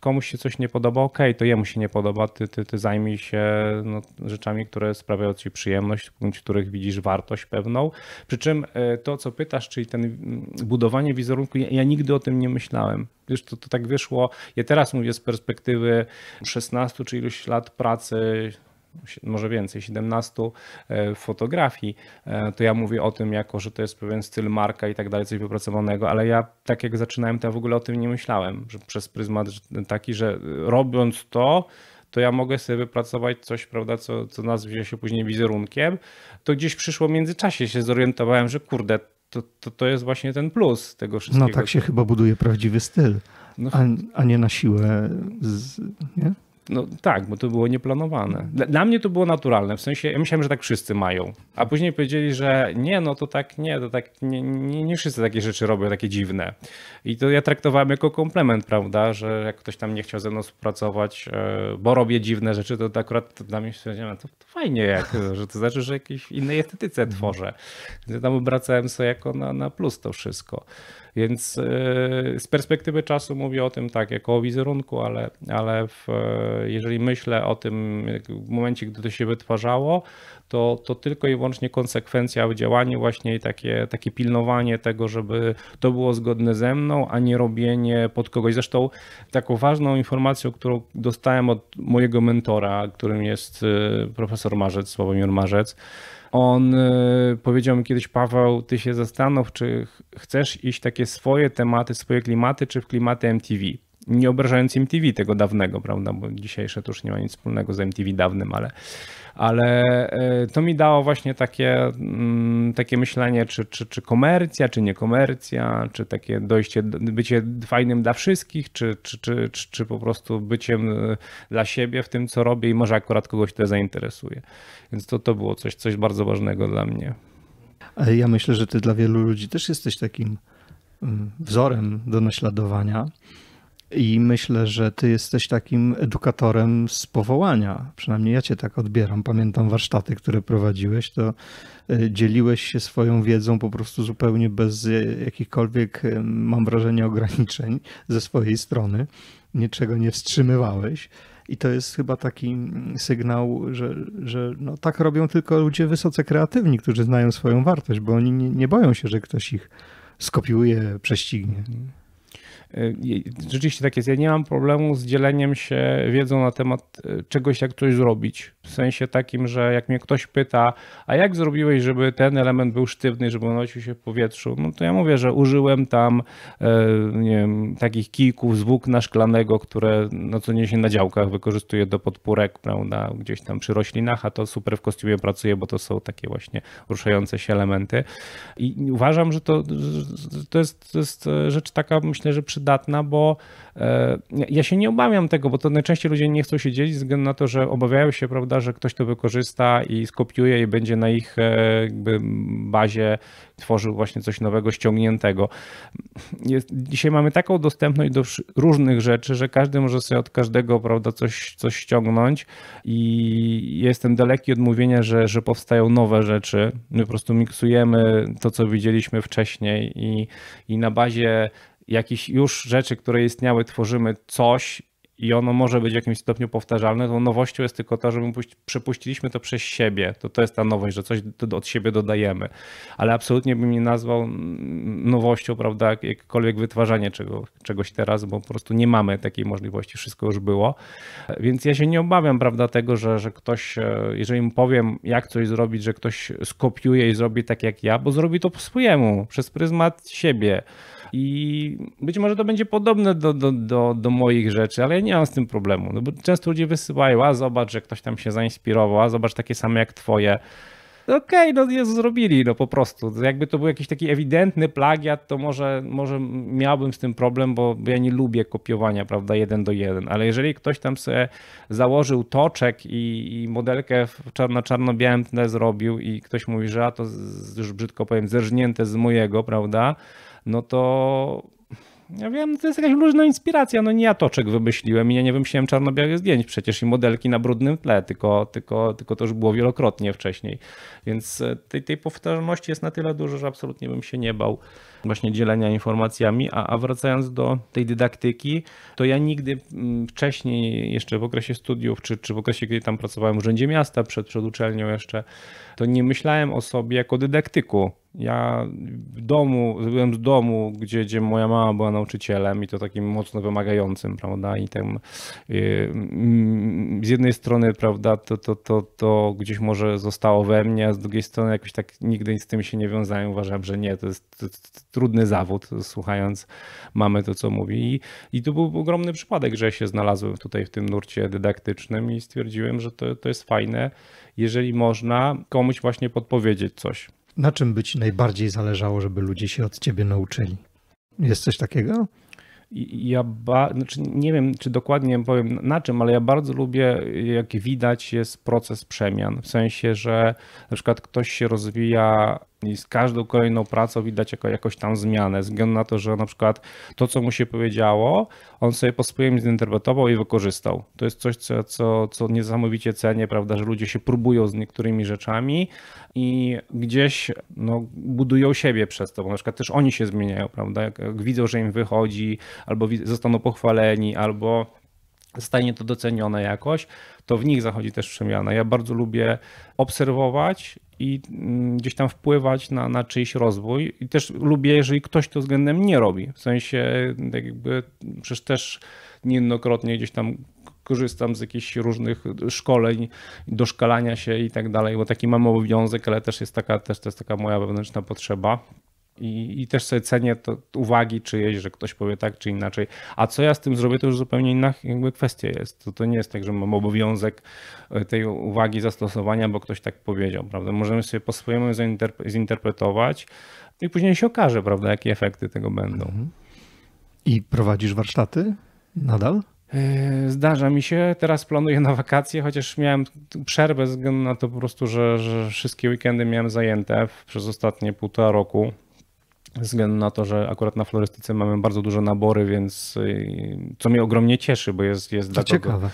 komuś się coś nie podoba, okej, to jemu się nie podoba, ty, ty, ty zajmij się no, rzeczami, które sprawiają ci przyjemność, w których widzisz wartość pewną. Przy czym e, to, co pytasz, czyli ten mm, budowanie wizerunku, ja, ja nigdy o tym nie myślałem. Wiesz, to, to tak wyszło, ja teraz mówię z perspektywy 16 czy iluś lat pracy może więcej, 17 e, fotografii, e, to ja mówię o tym jako, że to jest pewien styl marka i tak dalej, coś wypracowanego, ale ja tak jak zaczynałem, to ja w ogóle o tym nie myślałem, że przez pryzmat taki, że e, robiąc to, to ja mogę sobie wypracować coś, prawda, co, co nazwie się później wizerunkiem, to gdzieś przyszło w międzyczasie się zorientowałem, że kurde, to, to, to jest właśnie ten plus tego wszystkiego. No tak się chyba buduje prawdziwy styl, no. a, a nie na siłę. Z, nie? No tak, bo to było nieplanowane. Dla, dla, mnie to było naturalne, w sensie ja myślałem, że tak wszyscy mają. A później powiedzieli, że nie, no to tak nie, to tak nie, nie, nie wszyscy takie rzeczy robią, takie dziwne. I to ja traktowałem jako komplement, prawda, że jak ktoś tam nie chciał ze mną współpracować, e, bo robię dziwne rzeczy, to, to akurat dla mnie stwierdziłem, no to, to fajnie, jak, że to znaczy, że jakiejś innej estetyce tworzę. Ja tam obracałem sobie jako na, na plus to wszystko. Więc y, z perspektywy czasu mówię o tym tak, jako o wizerunku, ale, ale w, jeżeli myślę o tym w momencie, gdy to się wytwarzało, to, to tylko i wyłącznie konsekwencja w działaniu, właśnie takie, takie pilnowanie tego, żeby to było zgodne ze mną, a nie robienie pod kogoś. Zresztą taką ważną informacją, którą dostałem od mojego mentora, którym jest y, profesor Marzec, Sławomir Marzec, on e, powiedział mi kiedyś, Paweł, ty się zastanów, czy chcesz iść takie swoje tematy, swoje klimaty, czy w klimaty MTV nie obrażając MTV tego dawnego, prawda, bo dzisiejsze to już nie ma nic wspólnego z MTV dawnym, ale, ale e, to mi dało właśnie takie, mm, takie myślenie, czy, czy, czy komercja, czy nie komercja, czy takie dojście, bycie fajnym dla wszystkich, czy, czy, czy, czy, czy po prostu byciem e, dla siebie w tym, co robię i może akurat kogoś to zainteresuje. Więc to, to było coś, coś bardzo ważnego dla mnie. Ale ja myślę, że ty dla wielu ludzi też jesteś takim mm, wzorem do naśladowania. I myślę, że ty jesteś takim edukatorem z powołania. Przynajmniej ja cię tak odbieram. Pamiętam warsztaty, które prowadziłeś, to e, dzieliłeś się swoją wiedzą po prostu zupełnie bez e, jakichkolwiek, e, mam wrażenie, ograniczeń ze swojej strony. Niczego nie wstrzymywałeś. I to jest chyba taki mm, sygnał, że, że no, tak robią tylko ludzie wysoce kreatywni, którzy znają swoją wartość, bo oni nie, nie boją się, że ktoś ich skopiuje, prześcignie. Y, rzeczywiście tak jest. Ja nie mam problemu z dzieleniem się wiedzą na temat y, czegoś, jak coś zrobić. W sensie takim, że jak mnie ktoś pyta, a jak zrobiłeś, żeby ten element był sztywny, żeby unosił się w powietrzu, no to ja mówię, że użyłem tam e, nie wiem, takich kijków z włókna szklanego, które no co nie się na działkach wykorzystuję do podpórek, prawda, gdzieś tam przy roślinach, a to super w kostiumie pracuje, bo to są takie właśnie ruszające się elementy. I uważam, że to, to, jest, to jest e, rzecz taka, myślę, że przy przydatna, bo e, ja się nie obawiam tego, bo to najczęściej ludzie nie chcą się dzielić ze względu na to, że obawiają się, prawda, że ktoś to wykorzysta i skopiuje i będzie na ich e, jakby bazie tworzył właśnie coś nowego, ściągniętego. Jest, dzisiaj mamy taką dostępność do różnych rzeczy, że każdy może sobie od każdego prawda, coś, coś ściągnąć i jestem daleki od mówienia, że, że powstają nowe rzeczy. My po prostu miksujemy to, co widzieliśmy wcześniej i, i na bazie jakichś już rzeczy, które istniały, tworzymy coś i ono może być w jakimś stopniu powtarzalne, to nowością jest tylko to, że my przepuściliśmy to przez siebie. To, to jest ta nowość, że coś od siebie dodajemy. Ale absolutnie bym nie nazwał nowością, prawda, jakiekolwiek wytwarzanie czego, czegoś teraz, bo po prostu nie mamy takiej możliwości, wszystko już było. Więc ja się nie obawiam, prawda, tego, że, że ktoś, e, jeżeli mu powiem, jak coś zrobić, że ktoś skopiuje i zrobi tak jak ja, bo zrobi to po swojemu, przez pryzmat siebie. I być może to będzie podobne do, do, do, do moich rzeczy, ale ja nie mam z tym problemu. No bo często ludzie wysyłają, a zobacz, że ktoś tam się zainspirował, a zobacz takie same jak twoje no okej, okay, no Jezu, zrobili, no po prostu. Jakby to był jakiś taki ewidentny plagiat, to może, może miałbym z tym problem, bo ja nie lubię kopiowania, prawda, jeden do jeden, ale jeżeli ktoś tam sobie założył toczek i, i modelkę na czarno-białym zrobił i ktoś mówi, że a to z, już brzydko powiem, zerżnięte z mojego, prawda, no to ja wiem, to jest jakaś luźna inspiracja, no nie ja toczek wymyśliłem i ja nie wymyśliłem czarno-białych zdjęć przecież i modelki na brudnym tle, tylko, tylko, tylko to już było wielokrotnie wcześniej. Więc e, tej, tej powtarzalności jest na tyle dużo, że absolutnie bym się nie bał właśnie dzielenia informacjami. A, a wracając do tej dydaktyki, to ja nigdy mm, wcześniej, jeszcze w okresie studiów, czy, czy w okresie, kiedy tam pracowałem w Urzędzie Miasta, przed, przed uczelnią jeszcze, to nie myślałem o sobie jako dydaktyku. Ja w domu, byłem z domu, gdzie, gdzie moja mama była nauczycielem i to takim mocno wymagającym, prawda? I tam yy, z jednej strony, prawda, to, to, to, to gdzieś może zostało we mnie, a z drugiej strony jakoś tak nigdy z tym się nie wiązałem. Uważam, że nie, to jest, to, trudny zawód, słuchając mamy to, co mówi. I, I to był ogromny przypadek, że się znalazłem tutaj w tym nurcie dydaktycznym i stwierdziłem, że to, to jest fajne, jeżeli można komuś właśnie podpowiedzieć coś. Na czym by ci najbardziej zależało, żeby ludzie się od ciebie nauczyli? Jest coś takiego? ja ba, znaczy nie wiem, czy dokładnie powiem na czym, ale ja bardzo lubię, jak widać, jest proces przemian. W sensie, że na przykład ktoś się rozwija i z każdą kolejną pracą widać jako, jakąś tam zmianę. Ze względu na to, że na przykład to, co mu się powiedziało, on sobie po swojemu zinterpretował i wykorzystał. To jest coś, co, co, co niesamowicie cenię, prawda, że ludzie się próbują z niektórymi rzeczami i gdzieś no, budują siebie przez to, bo na przykład też oni się zmieniają, prawda? Jak, jak widzą, że im wychodzi, albo zostaną pochwaleni, albo zostanie to docenione jakoś, to w nich zachodzi też przemiana. Ja bardzo lubię obserwować i mm, gdzieś tam wpływać na, na czyjś rozwój. I też lubię, jeżeli ktoś to względem nie robi. W sensie tak jakby przecież też niejednokrotnie gdzieś tam korzystam z jakichś różnych szkoleń, doszkalania się i tak dalej, bo taki mam obowiązek, ale też jest taka, też to jest taka moja wewnętrzna potrzeba. I, I, też sobie cenię to, uwagi czyjeś, że ktoś powie tak czy inaczej. A co ja z tym zrobię, to już zupełnie inna jakby kwestia jest. To, to nie jest tak, że mam obowiązek e, tej uwagi zastosowania, bo ktoś tak powiedział, prawda? Możemy sobie po swojemu zinterpretować i później się okaże, prawda, jakie efekty tego będą. Mhm. I prowadzisz warsztaty nadal? Yy, zdarza mi się, teraz planuję na wakacje, chociaż miałem przerwę ze względu na to po prostu, że, że wszystkie weekendy miałem zajęte przez ostatnie półtora roku. Ze względu na to, że akurat na florystyce mamy bardzo duże nabory, więc yy, co mnie ogromnie cieszy, bo jest, jest to dla ciekawe. Kogo,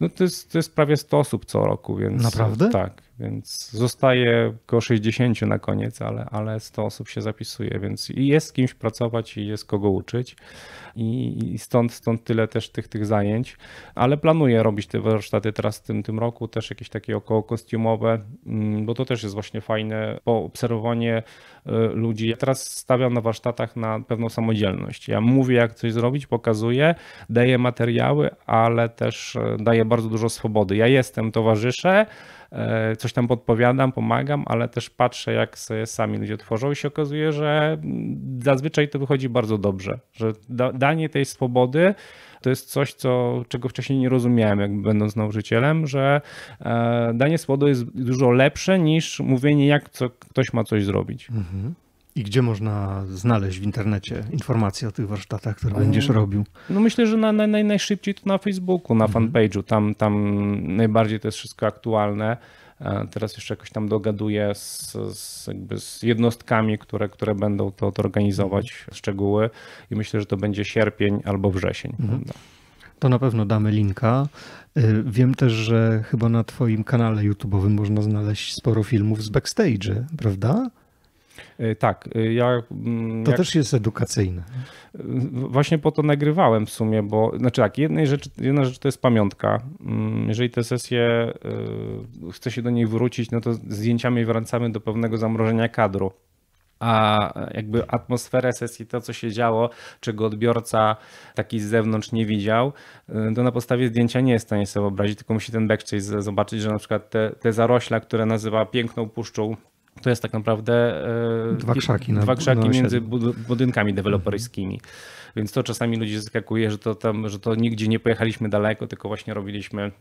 no to jest, to jest prawie 100 osób co roku, więc. Naprawdę? Tak więc zostaje go 60 na koniec, ale, ale 100 osób się zapisuje, więc jest z kimś pracować i jest kogo uczyć i, i stąd, stąd tyle też tych, tych zajęć, ale planuję robić te warsztaty teraz w tym, tym roku, też jakieś takie około kostiumowe, mm, bo to też jest właśnie fajne, bo obserwowanie y, ludzi. Ja teraz stawiam na warsztatach na pewną samodzielność. Ja mówię jak coś zrobić, pokazuję, daję materiały, ale też y, daję bardzo dużo swobody. Ja jestem, towarzyszę, E, coś tam podpowiadam, pomagam, ale też patrzę, jak sobie sami ludzie tworzą i się okazuje, że zazwyczaj to wychodzi bardzo dobrze, że da, danie tej swobody to jest coś, co, czego wcześniej nie rozumiałem, jakby będąc nauczycielem, że e, danie swobody jest dużo lepsze niż mówienie, jak co, ktoś ma coś zrobić. Mhm. I gdzie można znaleźć w internecie informacje o tych warsztatach, które no. będziesz robił? No myślę, że na, na, na najszybciej to na Facebooku, na mhm. fanpage'u. Tam, tam najbardziej to jest wszystko aktualne. E, teraz jeszcze jakoś tam dogaduję z, z, z jednostkami, które, które będą to, to organizować, mhm. szczegóły. I myślę, że to będzie sierpień albo wrzesień. Mhm. To na pewno damy linka. E, wiem też, że chyba na Twoim kanale YouTube'owym można znaleźć sporo filmów z backstage, prawda? E, tak, e, ja. Mm, to jak... też jest edukacyjne. Właśnie po to nagrywałem w sumie, bo znaczy tak, jednej rzeczy, jedna rzecz to jest pamiątka. Mm, jeżeli te sesje e, chce się do niej wrócić, no to zdjęciami wracamy do pewnego zamrożenia kadru a jakby atmosferę sesji, to co się działo, czego odbiorca taki z zewnątrz nie widział, to na podstawie zdjęcia nie jest w stanie sobie wyobrazić, tylko musi ten backstage zobaczyć, że na przykład te, te zarośla, które nazywa piękną puszczą, to jest tak naprawdę e, dwa krzaki, dwa krzaki między budynkami deweloperskimi. Więc to czasami ludzi zaskakuje, że to tam, że to nigdzie nie pojechaliśmy daleko, tylko właśnie robiliśmy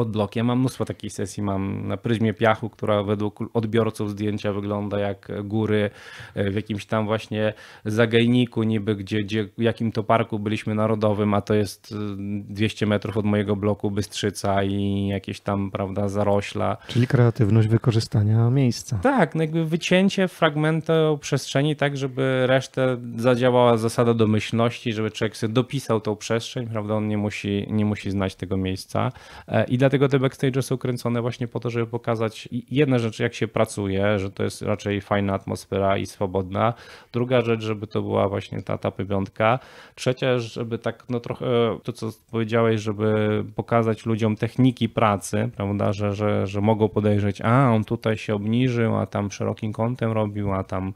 pod blok. Ja mam mnóstwo takich sesji, mam na pryzmie piachu, która według odbiorców zdjęcia wygląda jak góry e, w jakimś tam właśnie zagajniku niby, gdzie, gdzie w jakim to parku byliśmy narodowym, a to jest 200 e, metrów od mojego bloku Bystrzyca i jakieś tam, prawda, zarośla. Czyli kreatywność wykorzystania miejsca. Tak, no jakby wycięcie fragmentu przestrzeni tak, żeby resztę zadziałała zasada domyślności, żeby człowiek sobie dopisał tą przestrzeń, prawda, on nie musi, nie musi znać tego miejsca e, i dla dlatego te backstage są kręcone właśnie po to, żeby pokazać jedna rzecz, jak się pracuje, że to jest raczej fajna atmosfera i swobodna. Druga rzecz, żeby to była właśnie ta, ta piewiątka. Trzecia, żeby tak no trochę to, co powiedziałeś, żeby pokazać ludziom techniki pracy, prawda, że, że, że mogą podejrzeć, a on tutaj się obniżył, a tam szerokim kątem robił, a tam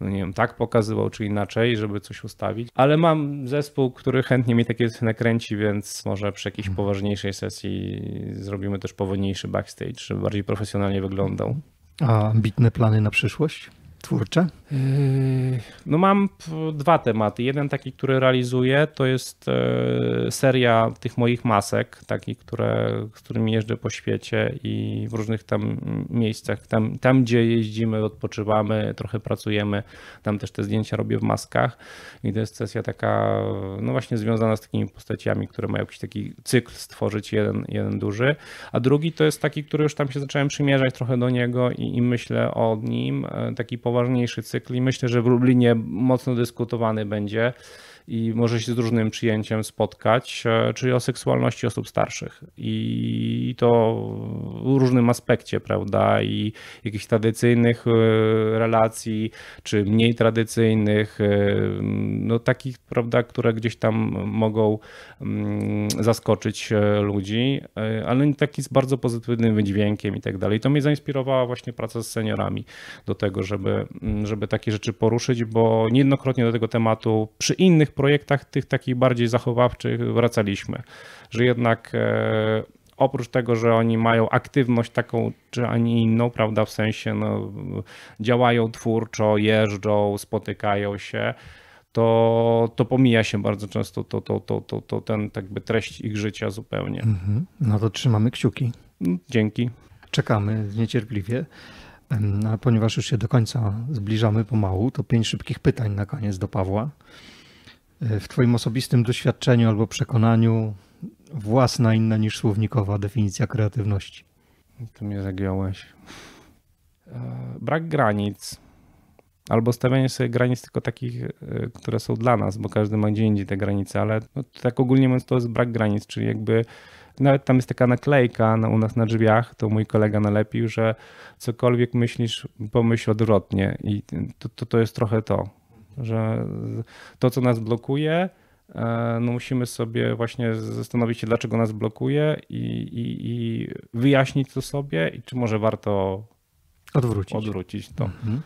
no nie wiem, tak pokazywał czy inaczej, żeby coś ustawić. Ale mam zespół, który chętnie mi takie sceny kręci, więc może przy jakiejś mhm. poważniejszej sesji zrobimy też powolniejszy backstage, żeby bardziej profesjonalnie wyglądał. A ambitne plany na przyszłość? twórcze? Yy, no mam dwa tematy. Jeden taki, który realizuję, to jest e, seria tych moich masek, takich, które, z którymi jeżdżę po świecie i w różnych tam miejscach, tam, tam gdzie jeździmy, odpoczywamy, trochę pracujemy, tam też te zdjęcia robię w maskach i to jest sesja taka, no właśnie związana z takimi postaciami, które mają jakiś taki cykl stworzyć, jeden, jeden duży, a drugi to jest taki, który już tam się zacząłem przymierzać trochę do niego i, i myślę o nim, e, taki poważny poważniejszy cykl i myślę, że w Lublinie mocno dyskutowany będzie i może się z różnym przyjęciem spotkać, e, czyli o seksualności osób starszych. I to w różnym aspekcie, prawda? I jakichś tradycyjnych e, relacji, czy mniej tradycyjnych, e, no takich, prawda, które gdzieś tam mogą mm, zaskoczyć ludzi, ale taki z bardzo pozytywnym wydźwiękiem i tak dalej. To mnie zainspirowała właśnie praca z seniorami do tego, żeby, mm, żeby takie rzeczy poruszyć, bo niejednokrotnie do tego tematu przy innych projektach tych takich bardziej zachowawczych wracaliśmy, że jednak e, oprócz tego, że oni mają aktywność taką czy ani inną, prawda, w sensie no, działają twórczo, jeżdżą, spotykają się, to, to pomija się bardzo często to, to, to, to, to ten jakby treść ich życia zupełnie. Mhm. No to trzymamy kciuki. Mm, dzięki. Czekamy niecierpliwie. A ponieważ już się do końca zbliżamy pomału, to pięć szybkich pytań na koniec do Pawła. E, w Twoim osobistym doświadczeniu albo przekonaniu własna, inna niż słownikowa definicja kreatywności? Ty mnie zagiąłeś. E, brak granic. Albo stawianie sobie granic tylko takich, e, które są dla nas, bo każdy ma gdzie indziej te granice, ale no, tak ogólnie mówiąc to jest brak granic, czyli jakby nawet tam jest taka naklejka u nas na drzwiach, to mój kolega nalepił, że cokolwiek myślisz, pomyśl odwrotnie i to, to, to jest trochę to że to, co nas blokuje, e, no musimy sobie właśnie zastanowić się, dlaczego nas blokuje i, i, i wyjaśnić to sobie i czy może warto odwrócić, odwrócić to. Mhm.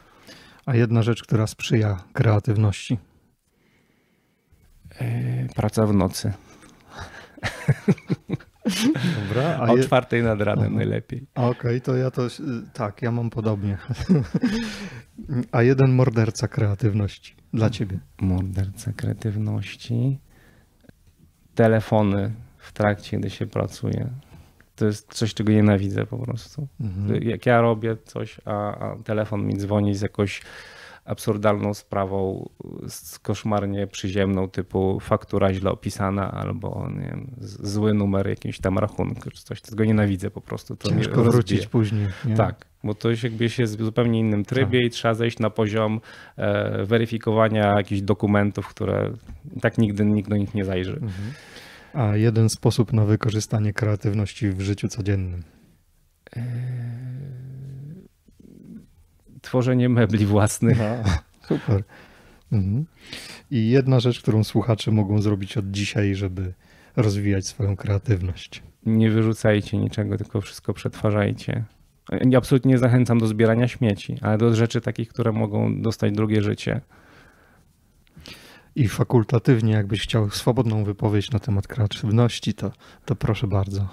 A jedna rzecz, która sprzyja kreatywności? E, praca w nocy. Dobra, o je... nad ranem najlepiej. Okej, okay, to ja to tak, ja mam podobnie. A jeden morderca kreatywności dla ciebie. Morderca kreatywności. Telefony w trakcie, gdy się pracuje. To jest coś, czego nienawidzę po prostu. Mhm. Jak ja robię coś, a, a telefon mi dzwoni z jakoś absurdalną sprawą y, koszmarnie przyziemną typu faktura źle opisana albo nie wiem, zły numer jakimś tam rachunku czy coś. Tego nienawidzę po prostu. To Ciężko wrócić później. Nie? Tak, bo to jakby się w zupełnie innym trybie tak. i trzeba zejść na poziom e, weryfikowania jakichś dokumentów, które tak nigdy nikt do nich nie zajrzy. Mhm. A jeden sposób na wykorzystanie kreatywności w życiu codziennym? E tworzenie mebli własnych. Aha, super. Mhm. I jedna rzecz, którą słuchacze mogą zrobić od dzisiaj, żeby rozwijać swoją kreatywność. Nie wyrzucajcie niczego, tylko wszystko przetwarzajcie. Ja absolutnie nie zachęcam do zbierania śmieci, ale do rzeczy takich, które mogą dostać drugie życie. I fakultatywnie, jakbyś chciał swobodną wypowiedź na temat kreatywności, to, to proszę bardzo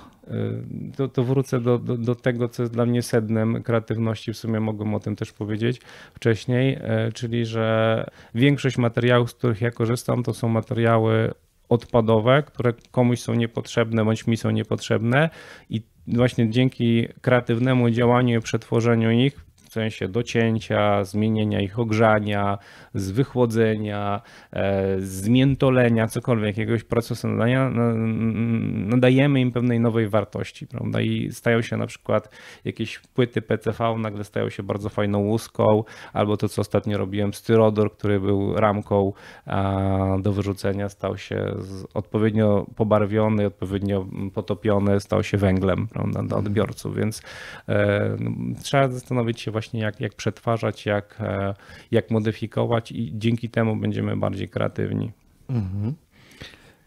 to, to wrócę do, do, do, tego, co jest dla mnie sednem kreatywności, w sumie mogłem o tym też powiedzieć wcześniej, e, czyli że większość materiałów, z których ja korzystam, to są materiały odpadowe, które komuś są niepotrzebne bądź mi są niepotrzebne i właśnie dzięki kreatywnemu działaniu i przetworzeniu ich sensie docięcia, zmienienia ich ogrzania, z wychłodzenia, e, zmiętolenia, cokolwiek, jakiegoś procesu nadania, nadajemy im pewnej nowej wartości, prawda? I stają się na przykład jakieś płyty PCV nagle stają się bardzo fajną łuską, albo to, co ostatnio robiłem, styrodor, który był ramką do wyrzucenia, stał się odpowiednio pobarwiony, odpowiednio potopiony, stał się węglem prawda, dla mhm. odbiorców, więc e, no, trzeba zastanowić się właśnie właśnie jak, jak przetwarzać, jak, e, jak modyfikować i dzięki temu będziemy bardziej kreatywni. Mhm.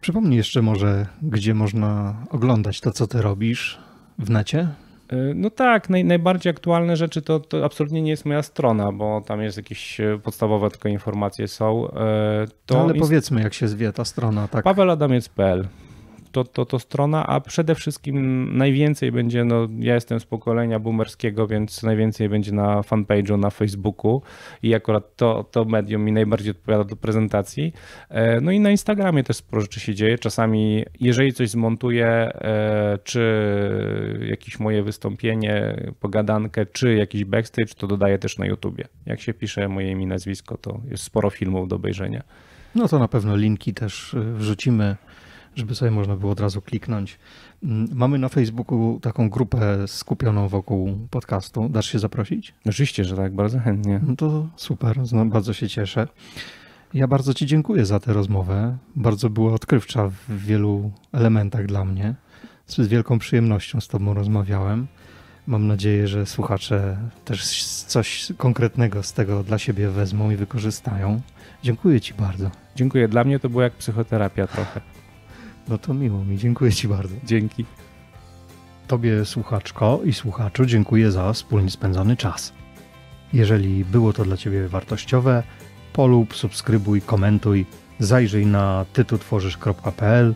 Przypomnij jeszcze może, gdzie można oglądać to, co ty robisz w necie? E, no tak, naj, najbardziej aktualne rzeczy to, to absolutnie nie jest moja strona, bo tam jest jakieś e, podstawowe tylko informacje są. To no Ale powiedzmy, jak się zwie ta strona. Tak. Paweladamiec.pl to, to, to strona, a przede wszystkim najwięcej będzie, no ja jestem z pokolenia boomerskiego, więc najwięcej będzie na fanpage'u, na Facebooku i akurat to, to medium mi najbardziej odpowiada do prezentacji. E, no i na Instagramie też sporo rzeczy się dzieje. Czasami, jeżeli coś zmontuję, e, czy jakieś moje wystąpienie, pogadankę, czy jakiś backstage, to dodaję też na YouTubie. Jak się pisze moje imię, nazwisko, to jest sporo filmów do obejrzenia. No to na pewno linki też e, wrzucimy żeby sobie można było od razu kliknąć. Mm, mamy na Facebooku taką grupę skupioną wokół podcastu. Dasz się zaprosić? Oczywiście, że tak, bardzo chętnie. No to super, bardzo się cieszę. Ja bardzo Ci dziękuję za tę rozmowę. Bardzo była odkrywcza w wielu elementach dla mnie. Z wielką przyjemnością z Tobą rozmawiałem. Mam nadzieję, że słuchacze też coś konkretnego z tego dla siebie wezmą i wykorzystają. Dziękuję Ci bardzo. Dziękuję. Dla mnie to było jak psychoterapia trochę. No to miło mi, dziękuję Ci bardzo. Dzięki. Tobie, słuchaczko i słuchaczu, dziękuję za wspólnie spędzony czas. Jeżeli było to dla Ciebie wartościowe, polub, subskrybuj, komentuj, zajrzyj na tytutworzysz.pl,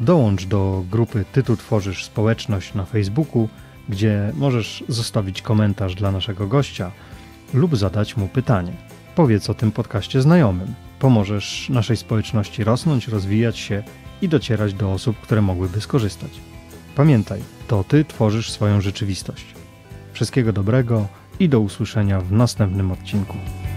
dołącz do grupy Tytu Społeczność na Facebooku, gdzie możesz zostawić komentarz dla naszego gościa lub zadać mu pytanie. Powiedz o tym podcaście znajomym. Pomożesz naszej społeczności rosnąć, rozwijać się i docierać do osób, które mogłyby skorzystać. Pamiętaj, to ty tworzysz swoją rzeczywistość. Wszystkiego dobrego i do usłyszenia w następnym odcinku.